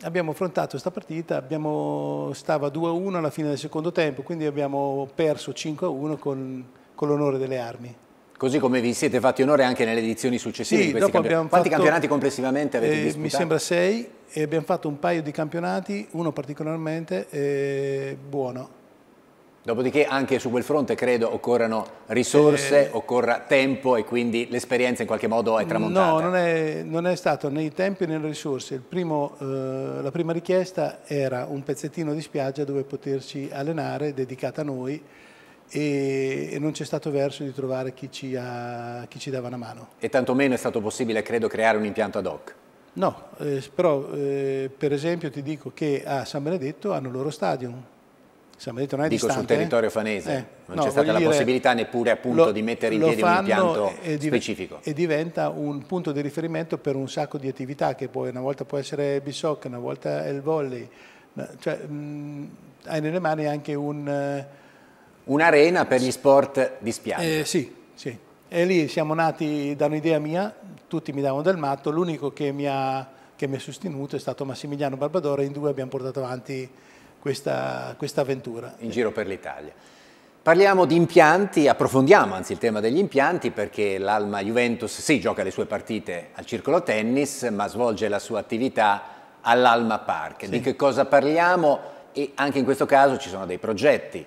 abbiamo affrontato questa partita, abbiamo, stava 2-1 alla fine del secondo tempo, quindi abbiamo perso 5-1 con con l'onore delle armi. Così come vi siete fatti onore anche nelle edizioni successive sì, di questi campionati. Quanti fatto, campionati complessivamente avete eh, disputato? Mi sembra sei e abbiamo fatto un paio di campionati, uno particolarmente eh, buono. Dopodiché anche su quel fronte credo occorrano risorse, eh, occorra tempo e quindi l'esperienza in qualche modo è tramontata. No, non è, non è stato nei tempi né nelle risorse. Primo, eh, la prima richiesta era un pezzettino di spiaggia dove poterci allenare, dedicata a noi, e, non c'è stato verso di trovare chi ci, ha, chi ci, dava una mano. E tantomeno è stato possibile, credo, creare un impianto ad hoc? No, eh, però eh, per esempio ti dico che a San Benedetto hanno il loro stadio. San Benedetto non è Dico distante, sul eh. territorio fanese, eh, non no, c'è stata la dire, possibilità neppure appunto lo, di mettere in piedi un impianto e specifico. E diventa un punto di riferimento per un sacco di attività che poi una volta può essere Bissoc, una volta è il volley, cioè mh, mm, hai nelle mani anche un eh, un'arena per gli sport di spiaggia. Eh, sì, sì. E lì siamo nati da un'idea mia, tutti mi davano del matto, l'unico che, che mi ha sostenuto è stato Massimiliano Barbadoro e in due abbiamo portato avanti questa, questa avventura. In giro per l'Italia. Parliamo di impianti, approfondiamo anzi il tema degli impianti perché l'Alma Juventus sì gioca le sue partite al circolo tennis ma svolge la sua attività all'Alma Park. Sì. Di che cosa parliamo? E anche in questo caso ci sono dei progetti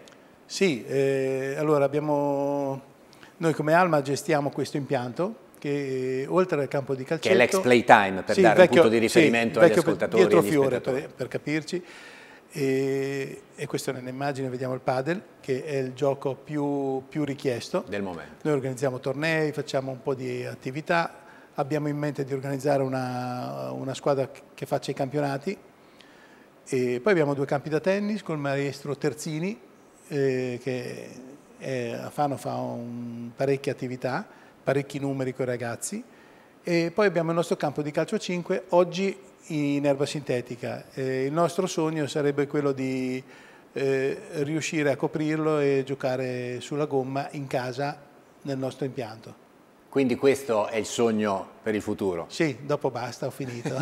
sì, eh, allora abbiamo, noi come Alma gestiamo questo impianto che eh, oltre al campo di calcio, Che è l'ex playtime per sì, dare vecchio, un punto di riferimento sì, agli ascoltatori. Dietro fiore per, per, capirci. E, e questa è un'immagine, vediamo il padel, che è il gioco più, più richiesto. Del momento. Noi organizziamo tornei, facciamo un po' di attività, abbiamo in mente di organizzare una, una squadra che faccia i campionati. E poi abbiamo due campi da tennis con il maestro Terzini, eh, che eh, a Fano fa parecchie attività, parecchi numeri con i ragazzi. E poi abbiamo il nostro campo di calcio 5, oggi in erba sintetica. Eh, il nostro sogno sarebbe quello di eh, riuscire a coprirlo e giocare sulla gomma in casa nel nostro impianto. Quindi questo è il sogno per il futuro? Sì, dopo basta, ho finito.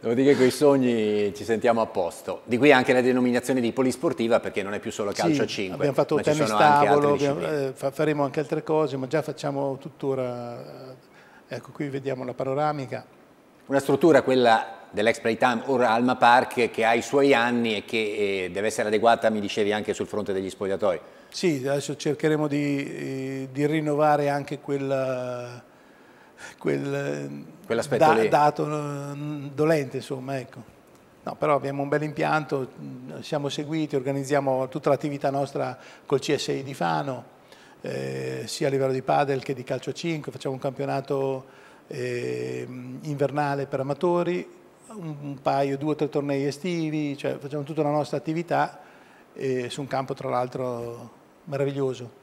Devo dire che con i sogni ci sentiamo a posto. Di qui anche la denominazione di polisportiva perché non è più solo calcio sì, a 5. abbiamo fatto tennis tavolo, abbiamo, eh, faremo anche altre cose, ma già facciamo tuttora... Ecco, qui vediamo la panoramica. Una struttura, quella dell'ex Playtime, ora Alma Park, che ha i suoi anni e che eh, deve essere adeguata, mi dicevi, anche sul fronte degli spogliatoi. Sì, adesso cercheremo di, di rinnovare anche quel, quel da, dato mm, dolente, insomma, ecco. No, però abbiamo un bel impianto, mm, siamo seguiti, organizziamo tutta l'attività nostra col CSI di Fano, eh, sia a livello di padel che di calcio a 5, facciamo un campionato eh, invernale per amatori, un, un paio, due o tre tornei estivi, cioè facciamo tutta la nostra attività eh, su un campo tra l'altro meraviglioso.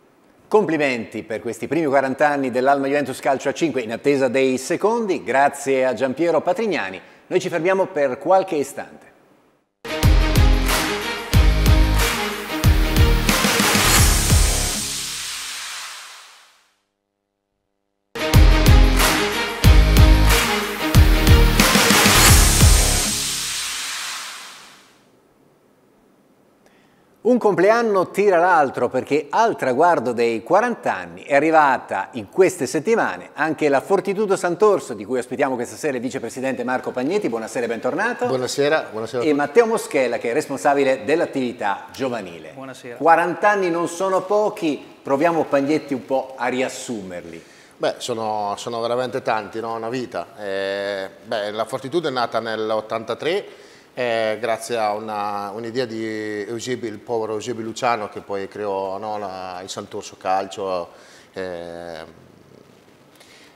Complimenti per questi primi 40 anni dell'Alma Juventus Calcio a 5 in attesa dei secondi. Grazie a Giampiero Patrignani. Noi ci fermiamo per qualche istante. Un compleanno tira l'altro perché al traguardo dei 40 anni è arrivata in queste settimane anche la Fortitudo Sant'Orso di cui ospitiamo questa sera il vicepresidente Marco Pagnetti, buonasera e bentornato. Buonasera, buonasera. E Matteo Moschella che è responsabile dell'attività giovanile. Buonasera. 40 anni non sono pochi, proviamo Pagnetti un po' a riassumerli. Beh, sono, sono veramente tanti, no? una vita. Eh, beh, la Fortitudo è nata nell'83 eh, grazie a un'idea di Eusebio, il povero Eusebio Luciano che poi creò no, la, il Sant'Orso Calcio, eh,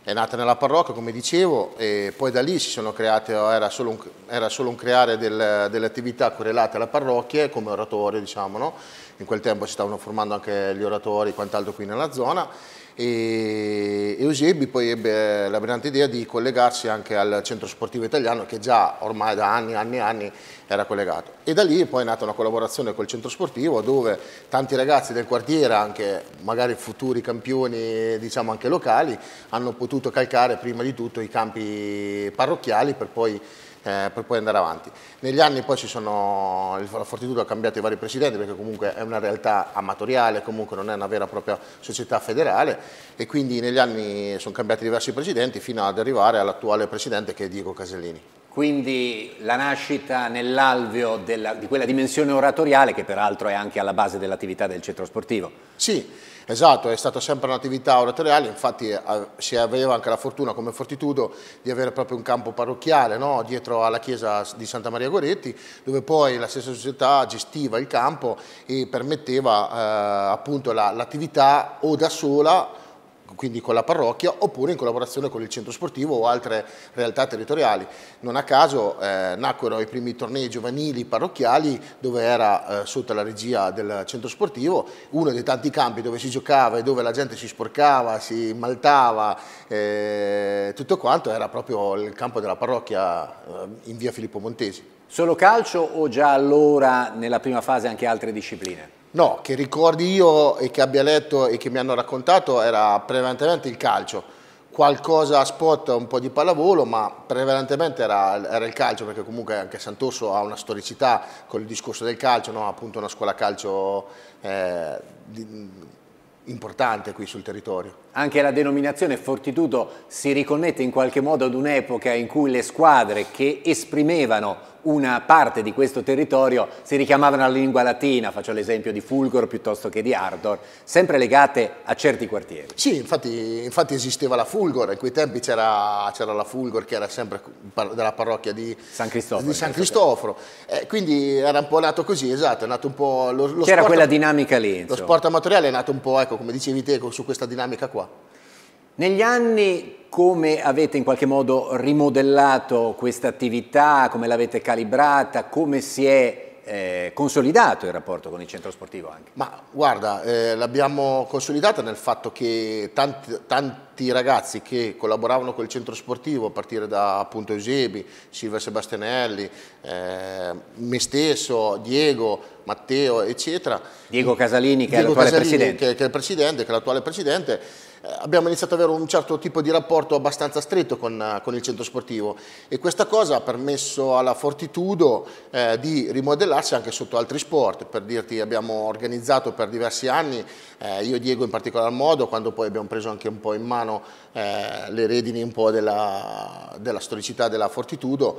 è nata nella parrocchia come dicevo e poi da lì si sono create, era solo un, era solo un creare del, delle attività correlate alla parrocchia come oratorio diciamo, no? in quel tempo si stavano formando anche gli oratori e quant'altro qui nella zona e Eusebi poi ebbe la brillante idea di collegarsi anche al centro sportivo italiano che già ormai da anni, anni e anni era collegato e da lì poi è nata una collaborazione col centro sportivo dove tanti ragazzi del quartiere, anche magari futuri campioni diciamo anche locali, hanno potuto calcare prima di tutto i campi parrocchiali per poi eh, per poi andare avanti. Negli anni poi sono, la Fortitudo ha cambiato i vari presidenti perché comunque è una realtà amatoriale, comunque non è una vera e propria società federale e quindi negli anni sono cambiati diversi presidenti fino ad arrivare all'attuale presidente che è Diego Casellini. Quindi la nascita nell'alveo di quella dimensione oratoriale che peraltro è anche alla base dell'attività del centro sportivo. Sì, Esatto, è stata sempre un'attività oratoriale, infatti eh, si aveva anche la fortuna come Fortitudo di avere proprio un campo parrocchiale no? dietro alla chiesa di Santa Maria Goretti, dove poi la stessa società gestiva il campo e permetteva eh, appunto l'attività o da sola quindi con la parrocchia, oppure in collaborazione con il centro sportivo o altre realtà territoriali. Non a caso eh, nacquero i primi tornei giovanili parrocchiali dove era eh, sotto la regia del centro sportivo uno dei tanti campi dove si giocava e dove la gente si sporcava, si maltava, eh, tutto quanto era proprio il campo della parrocchia eh, in via Filippo Montesi. Solo calcio o già allora nella prima fase anche altre discipline? No, che ricordi io e che abbia letto e che mi hanno raccontato era prevalentemente il calcio. Qualcosa a spot, un po' di pallavolo, ma prevalentemente era, era il calcio, perché comunque anche Santosso ha una storicità con il discorso del calcio, no? appunto una scuola calcio eh, importante qui sul territorio anche la denominazione Fortitudo si riconnette in qualche modo ad un'epoca in cui le squadre che esprimevano una parte di questo territorio si richiamavano alla lingua latina, faccio l'esempio di Fulgor piuttosto che di Ardor, sempre legate a certi quartieri. Sì, infatti, infatti esisteva la Fulgor, in quei tempi c'era, la Fulgor che era sempre della parrocchia di San Cristoforo. Di San certo. Cristoforo. Eh, quindi era un po' nato così, esatto, è nato un po'... Lo, lo c'era quella dinamica lì. Insomma. Lo sport amatoriale è nato un po', ecco, come dicevi te, su questa dinamica qua. Negli anni come avete in qualche modo rimodellato questa attività, come l'avete calibrata, come si è eh, consolidato il rapporto con il centro sportivo anche? Ma guarda, eh, l'abbiamo consolidata nel fatto che tanti, tanti, ragazzi che collaboravano con il centro sportivo, a partire da appunto Eusebi, Silvia Sebastianelli, eh, me stesso, Diego, Matteo, eccetera. Diego Casalini che Diego è l'attuale presidente. Che, che è il presidente, che è l'attuale presidente eh, abbiamo iniziato ad avere un certo tipo di rapporto abbastanza stretto con, eh, con il centro sportivo e questa cosa ha permesso alla Fortitudo eh, di rimodellarsi anche sotto altri sport, per dirti abbiamo organizzato per diversi anni, eh, io e Diego in particolar modo, quando poi abbiamo preso anche un po' in mano eh, le redini un po' della, della storicità della Fortitudo,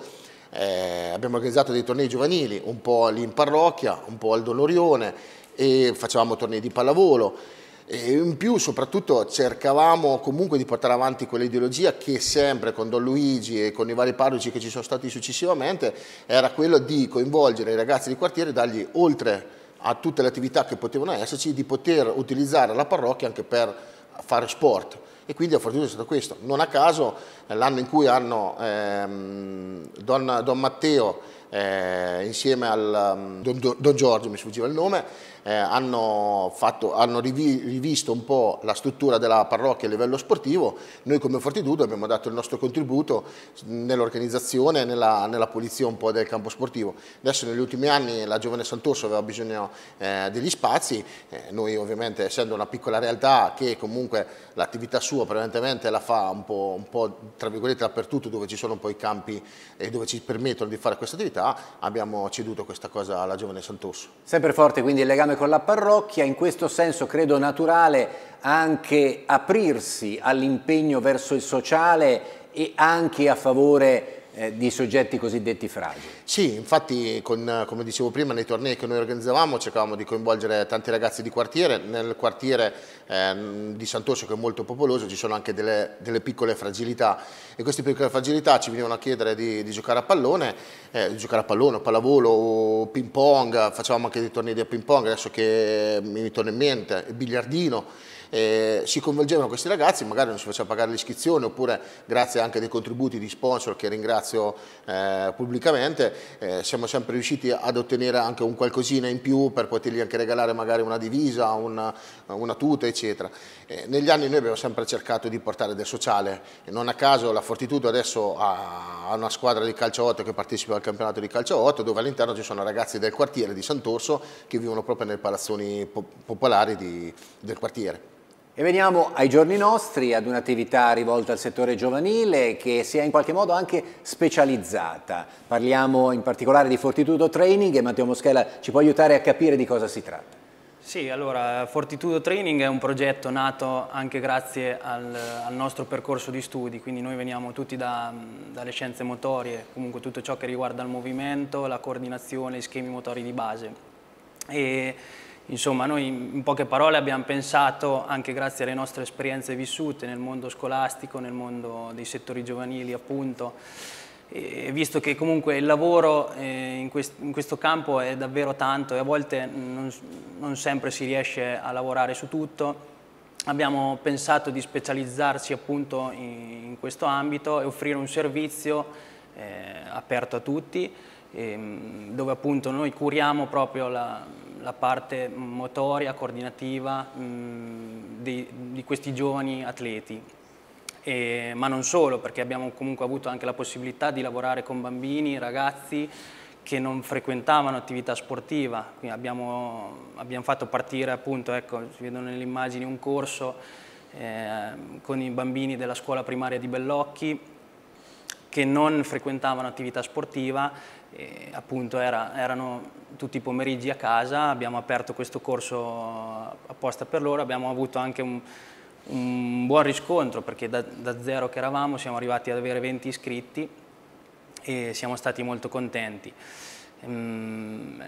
eh, abbiamo organizzato dei tornei giovanili, un po' lì in parrocchia, un po' al Dolorione e facevamo tornei di pallavolo e in più soprattutto cercavamo comunque di portare avanti quell'ideologia che sempre con Don Luigi e con i vari parroci che ci sono stati successivamente era quello di coinvolgere i ragazzi di quartiere e dargli oltre a tutte le attività che potevano esserci di poter utilizzare la parrocchia anche per fare sport e quindi a fortuna è stato questo. Non a caso l'anno in cui hanno ehm, Don, Don, Matteo eh, insieme al mm, Don, Don Giorgio, mi sfuggiva il nome, eh, hanno, fatto, hanno rivi, rivisto un po' la struttura della parrocchia a livello sportivo, noi come Fortitudo abbiamo dato il nostro contributo nell'organizzazione, nella, nella pulizia un po' del campo sportivo. Adesso negli ultimi anni la Giovane Sant'Orso aveva bisogno eh, degli spazi, eh, noi ovviamente essendo una piccola realtà che comunque l'attività sua prevalentemente la fa un po', un po' tra virgolette dappertutto dove ci sono poi i campi e dove ci permettono di fare questa attività, abbiamo ceduto questa cosa alla Giovane Sant'Orso. Sempre forte quindi il legame legame con la parrocchia, in questo senso credo naturale anche aprirsi all'impegno verso il sociale e anche a favore eh, di soggetti cosiddetti fragili. Sì, infatti con, come dicevo prima nei tornei che noi organizzavamo cercavamo di coinvolgere tanti ragazzi di quartiere, nel quartiere eh, di Sant'Orso che è molto popoloso ci sono anche delle, delle, piccole fragilità e queste piccole fragilità ci venivano a chiedere di, di giocare a pallone, eh, di giocare a pallone, pallavolo, ping pong, facevamo anche dei tornei di ping pong adesso che mi torna in mente, il biliardino eh, si coinvolgevano questi ragazzi, magari non si faceva pagare l'iscrizione oppure grazie anche dei contributi di sponsor che ringrazio eh, pubblicamente, eh, siamo sempre riusciti ad ottenere anche un qualcosina in più per potergli anche regalare magari una divisa, una, una tuta eccetera. negli anni noi abbiamo sempre cercato di portare del sociale e non a caso la Fortitudo adesso ha, una squadra di calcio 8 che partecipa al campionato di calcio 8 dove all'interno ci sono ragazzi del quartiere di Sant'Orso che vivono proprio nei palazzoni popolari di, del quartiere. E veniamo ai giorni nostri, ad un'attività rivolta al settore giovanile che si è in qualche modo anche specializzata. Parliamo in particolare di Fortitudo Training e Matteo Moschella ci può aiutare a capire di cosa si tratta. Sì, allora Fortitudo Training è un progetto nato anche grazie al, al nostro percorso di studi, quindi noi veniamo tutti da, dalle scienze motorie, comunque tutto ciò che riguarda il movimento, la coordinazione, gli schemi motori di base. E Insomma, noi in poche parole abbiamo pensato, anche grazie alle nostre esperienze vissute nel mondo scolastico, nel mondo dei settori giovanili appunto, visto che comunque il lavoro eh, in, questo campo è davvero tanto e a volte non sempre si riesce a lavorare su tutto, abbiamo pensato di specializzarci appunto in questo ambito e offrire un servizio eh, aperto a tutti, ehm, dove appunto noi curiamo proprio la la parte motoria, coordinativa mh, mm, di, di questi giovani atleti. E, ma non solo, perché abbiamo comunque avuto anche la possibilità di lavorare con bambini, ragazzi che non frequentavano attività sportiva, quindi abbiamo, abbiamo fatto partire appunto, ecco, si vedono nelle immagini un corso eh, con i bambini della scuola primaria di Bellocchi che non frequentavano attività sportiva e appunto era, erano tutti i pomeriggi a casa, abbiamo aperto questo corso apposta per loro, abbiamo avuto anche un, un buon riscontro perché da, da, zero che eravamo siamo arrivati ad avere 20 iscritti e siamo stati molto contenti. Ehm,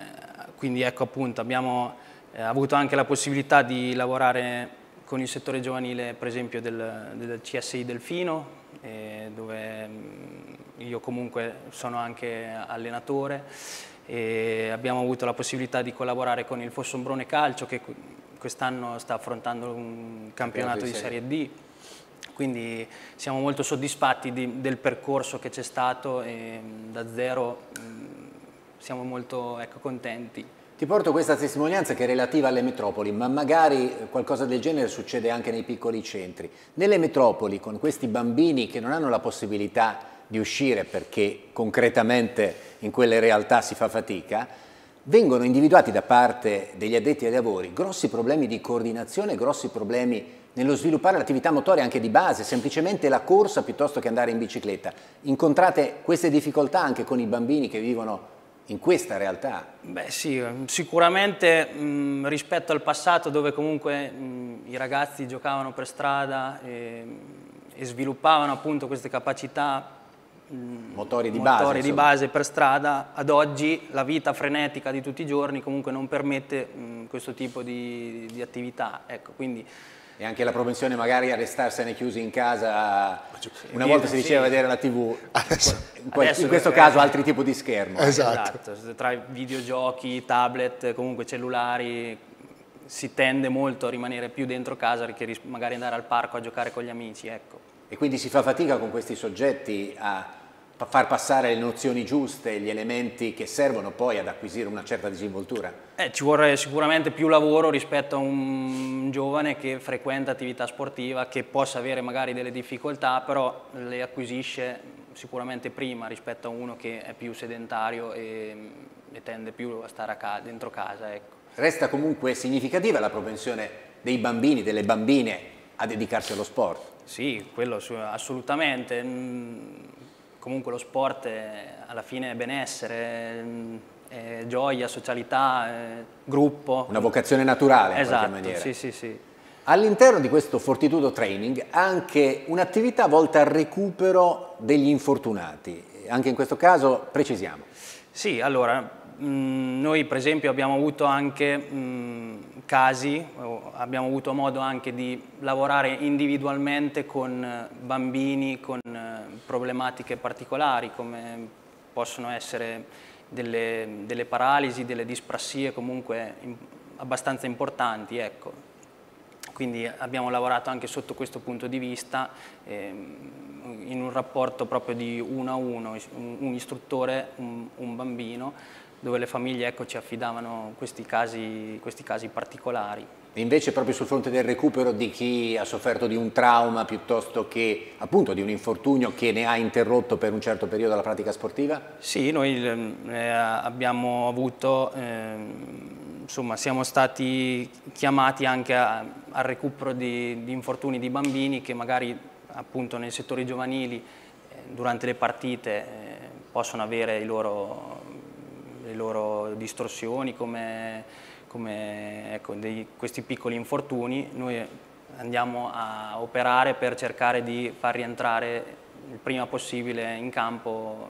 quindi ecco appunto abbiamo eh, avuto anche la possibilità di lavorare con il settore giovanile per esempio del, del CSI Delfino eh, dove io comunque sono anche allenatore e abbiamo avuto la possibilità di collaborare con il Fossombrone Calcio che quest'anno sta affrontando un campionato di Serie D quindi siamo molto soddisfatti di, del percorso che c'è stato e mm, da zero mm, siamo molto ecco, contenti. Ti porto questa testimonianza che è relativa alle metropoli, ma magari qualcosa del genere succede anche nei piccoli centri. Nelle metropoli, con questi bambini che non hanno la possibilità di uscire perché concretamente in quelle realtà si fa fatica, vengono individuati da parte degli addetti ai lavori grossi problemi di coordinazione, grossi problemi nello sviluppare l'attività motoria anche di base, semplicemente la corsa piuttosto che andare in bicicletta. Incontrate queste difficoltà anche con i bambini che vivono in questa realtà? Beh sì, ehm, sicuramente mh, rispetto al passato dove comunque mh, i ragazzi giocavano per strada e, e sviluppavano appunto queste capacità motori, di, motori base, di base, per strada, ad oggi la vita frenetica di tutti i giorni comunque non permette mh, mm, questo tipo di, di attività. Ecco, quindi, e anche la propensione magari a restarsene chiusi in casa, cioè, una volta si diceva sì. vedere la tv, adesso, in, adesso, in questo caso altri tipi di schermo. Esatto. esatto, tra videogiochi, tablet, comunque cellulari, si tende molto a rimanere più dentro casa che magari andare al parco a giocare con gli amici. Ecco. E quindi si fa fatica con questi soggetti a far passare le nozioni giuste, gli elementi che servono poi ad acquisire una certa disinvoltura? Eh, ci vorrebbe sicuramente più lavoro rispetto a un giovane che frequenta attività sportiva, che possa avere magari delle difficoltà, però le acquisisce sicuramente prima rispetto a uno che è più sedentario e, e tende più a stare a ca dentro casa. Ecco. Resta comunque significativa la propensione dei bambini, delle bambine a dedicarsi allo sport? Sì, quello assolutamente comunque lo sport alla fine è benessere, mm, è gioia, socialità, gruppo. Una vocazione naturale esatto, in qualche esatto, maniera. Sì, sì, sì. All'interno di questo Fortitudo Training anche un'attività volta al recupero degli infortunati. Anche in questo caso precisiamo. Sì, allora Mm, noi per esempio abbiamo avuto anche mm, casi, abbiamo avuto modo anche di lavorare individualmente con eh, bambini con eh, problematiche particolari come possono essere delle, delle paralisi, delle disprassie comunque in, abbastanza importanti. Ecco. Quindi abbiamo lavorato anche sotto questo punto di vista ehm, in un rapporto proprio di uno a uno, un, un istruttore, un, un bambino dove le famiglie ecco, ci affidavano questi casi, questi casi particolari. E invece proprio sul fronte del recupero di chi ha sofferto di un trauma piuttosto che appunto di un infortunio che ne ha interrotto per un certo periodo la pratica sportiva? Sì, noi eh, eh abbiamo avuto, eh, insomma siamo stati chiamati anche al recupero di, di infortuni di bambini che magari appunto nei settori giovanili eh, durante le partite eh, possono avere i loro le loro distorsioni, come, come ecco, dei, questi piccoli infortuni, noi andiamo a operare per cercare di far rientrare il prima possibile in campo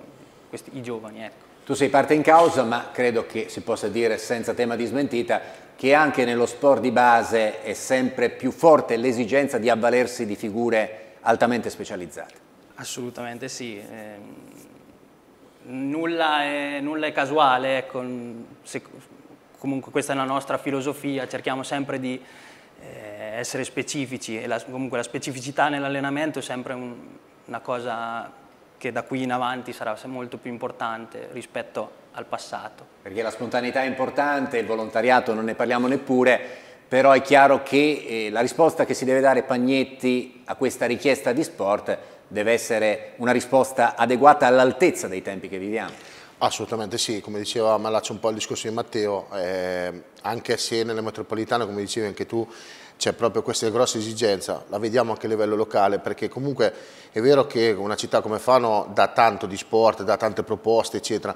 questi, i giovani. Ecco. Tu sei parte in causa, ma credo che si possa dire senza tema di smentita che anche nello sport di base è sempre più forte l'esigenza di avvalersi di figure altamente specializzate. Assolutamente sì. Eh, nulla è, nulla è casuale, ecco, se, comunque questa è la nostra filosofia, cerchiamo sempre di eh, essere specifici e la, comunque la specificità nell'allenamento è sempre un, una cosa che da qui in avanti sarà molto più importante rispetto al passato. Perché la spontaneità è importante, il volontariato non ne parliamo neppure, però è chiaro che eh, la risposta che si deve dare Pagnetti a questa richiesta di sport deve essere una risposta adeguata all'altezza dei tempi che viviamo. Assolutamente sì, come diceva mi allaccio un po' al discorso di Matteo, eh, anche se nelle metropolitane, come dicevi anche tu, c'è proprio questa grossa esigenza, la vediamo anche a livello locale, perché comunque è vero che una città come Fano dà tanto di sport, dà tante proposte, eccetera,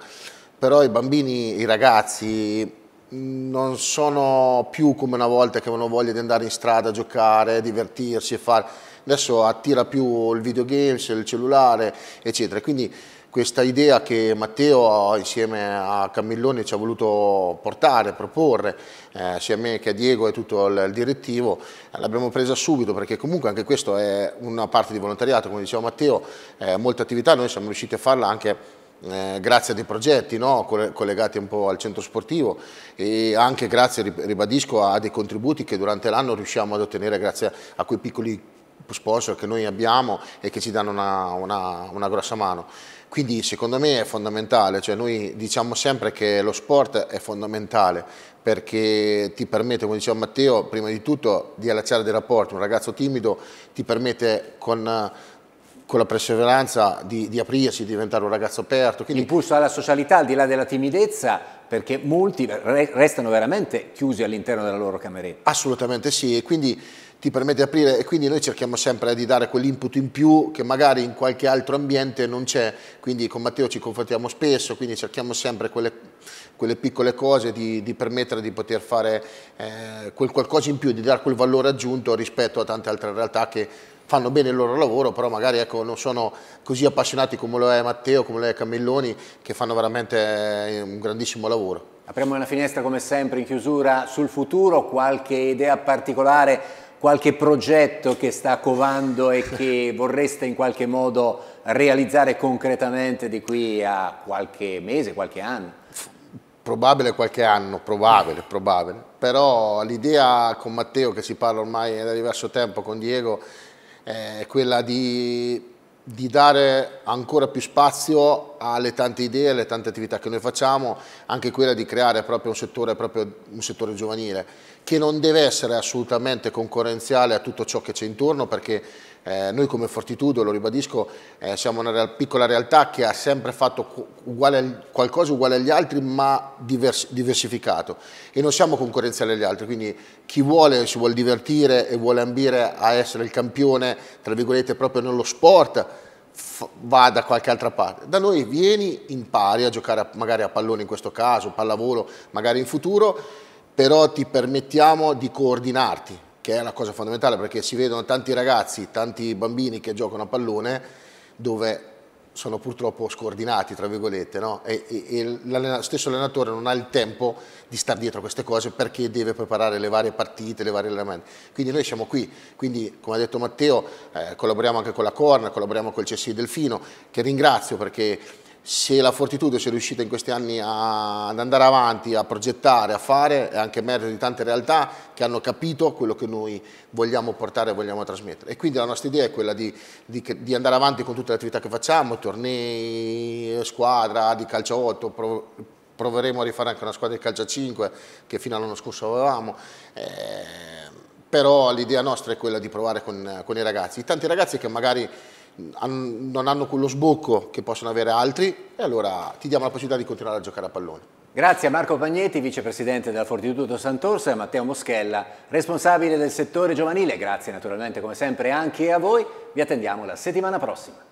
però i bambini, i ragazzi mm, non sono più come una volta che avevano voglia di andare in strada a giocare, divertirsi e fare adesso attira più il videogames, il cellulare, eccetera. Quindi questa idea che Matteo insieme a Camilloni ci ha voluto portare, proporre, eh, sia a me che a Diego e tutto il, il direttivo, l'abbiamo presa subito perché comunque anche questo è una parte di volontariato, come diceva Matteo, eh, molte attività noi siamo riusciti a farla anche eh, grazie a dei progetti no? collegati un po' al centro sportivo e anche grazie, ribadisco, a dei contributi che durante l'anno riusciamo ad ottenere grazie a quei piccoli sponsor che noi abbiamo e che ci danno una, una, una grossa mano. Quindi secondo me è fondamentale, cioè noi diciamo sempre che lo sport è fondamentale perché ti permette, come diceva Matteo, prima di tutto di allacciare dei rapporti, un ragazzo timido ti permette con con la perseveranza di, di, aprirsi, di diventare un ragazzo aperto. Quindi... Impulso alla socialità, al di là della timidezza, perché molti restano veramente chiusi all'interno della loro cameretta. Assolutamente sì, e quindi ti permette di aprire e quindi noi cerchiamo sempre di dare quell'input in più che magari in qualche altro ambiente non c'è, quindi con Matteo ci confrontiamo spesso, quindi cerchiamo sempre quelle, quelle piccole cose di, di, permettere di poter fare eh, quel qualcosa in più, di dare quel valore aggiunto rispetto a tante altre realtà che fanno bene il loro lavoro, però magari ecco, non sono così appassionati come lo è Matteo, come lo è Camelloni, che fanno veramente eh, un grandissimo lavoro. Apriamo una finestra come sempre in chiusura sul futuro, qualche idea particolare qualche progetto che sta covando e che vorreste in qualche modo realizzare concretamente di qui a qualche mese, qualche anno? Probabile qualche anno, probabile, probabile. Però l'idea con Matteo, che si parla ormai da diverso tempo, con Diego, è quella di, di dare ancora più spazio alle tante idee, alle tante attività che noi facciamo, anche quella di creare proprio un settore, proprio un settore giovanile che non deve essere assolutamente concorrenziale a tutto ciò che c'è intorno perché eh, noi come Fortitudo, lo ribadisco, eh, siamo una real, piccola realtà che ha sempre fatto uguale, qualcosa uguale agli altri ma divers, diversificato e non siamo concorrenziali agli altri, quindi chi vuole, si vuole divertire e vuole ambire a essere il campione, tra virgolette, proprio nello sport, va da qualche altra parte. Da noi vieni, impari a giocare magari a pallone in questo caso, pallavolo magari in futuro però ti permettiamo di coordinarti, che è una cosa fondamentale perché si vedono tanti ragazzi, tanti bambini che giocano a pallone dove sono purtroppo scordinati, tra virgolette, no? e, e, e lo stesso allenatore non ha il tempo di stare dietro a queste cose perché deve preparare le varie partite, le varie allenamenti. Quindi noi siamo qui, quindi come ha detto Matteo, eh, collaboriamo anche con la Corna, collaboriamo con il CSI Delfino, che ringrazio perché se la Fortitudo si è riuscita in questi anni a, ad andare avanti, a progettare, a fare, è anche merito di tante realtà che hanno capito quello che noi vogliamo portare e vogliamo trasmettere. E quindi la nostra idea è quella di, di, di andare avanti con tutte le attività che facciamo, tornei, squadra, di calcio 8, pro, proveremo a rifare anche una squadra di calcio 5 che fino all'anno scorso avevamo. Eh, però l'idea nostra è quella di provare con, con i ragazzi, tanti ragazzi che magari non hanno quello sbocco che possono avere altri e allora ti diamo la possibilità di continuare a giocare a pallone. Grazie a Marco Pagnetti, vicepresidente della Fortitudo Sant'Orso e a Matteo Moschella, responsabile del settore giovanile. Grazie naturalmente come sempre anche a voi. Vi attendiamo la settimana prossima.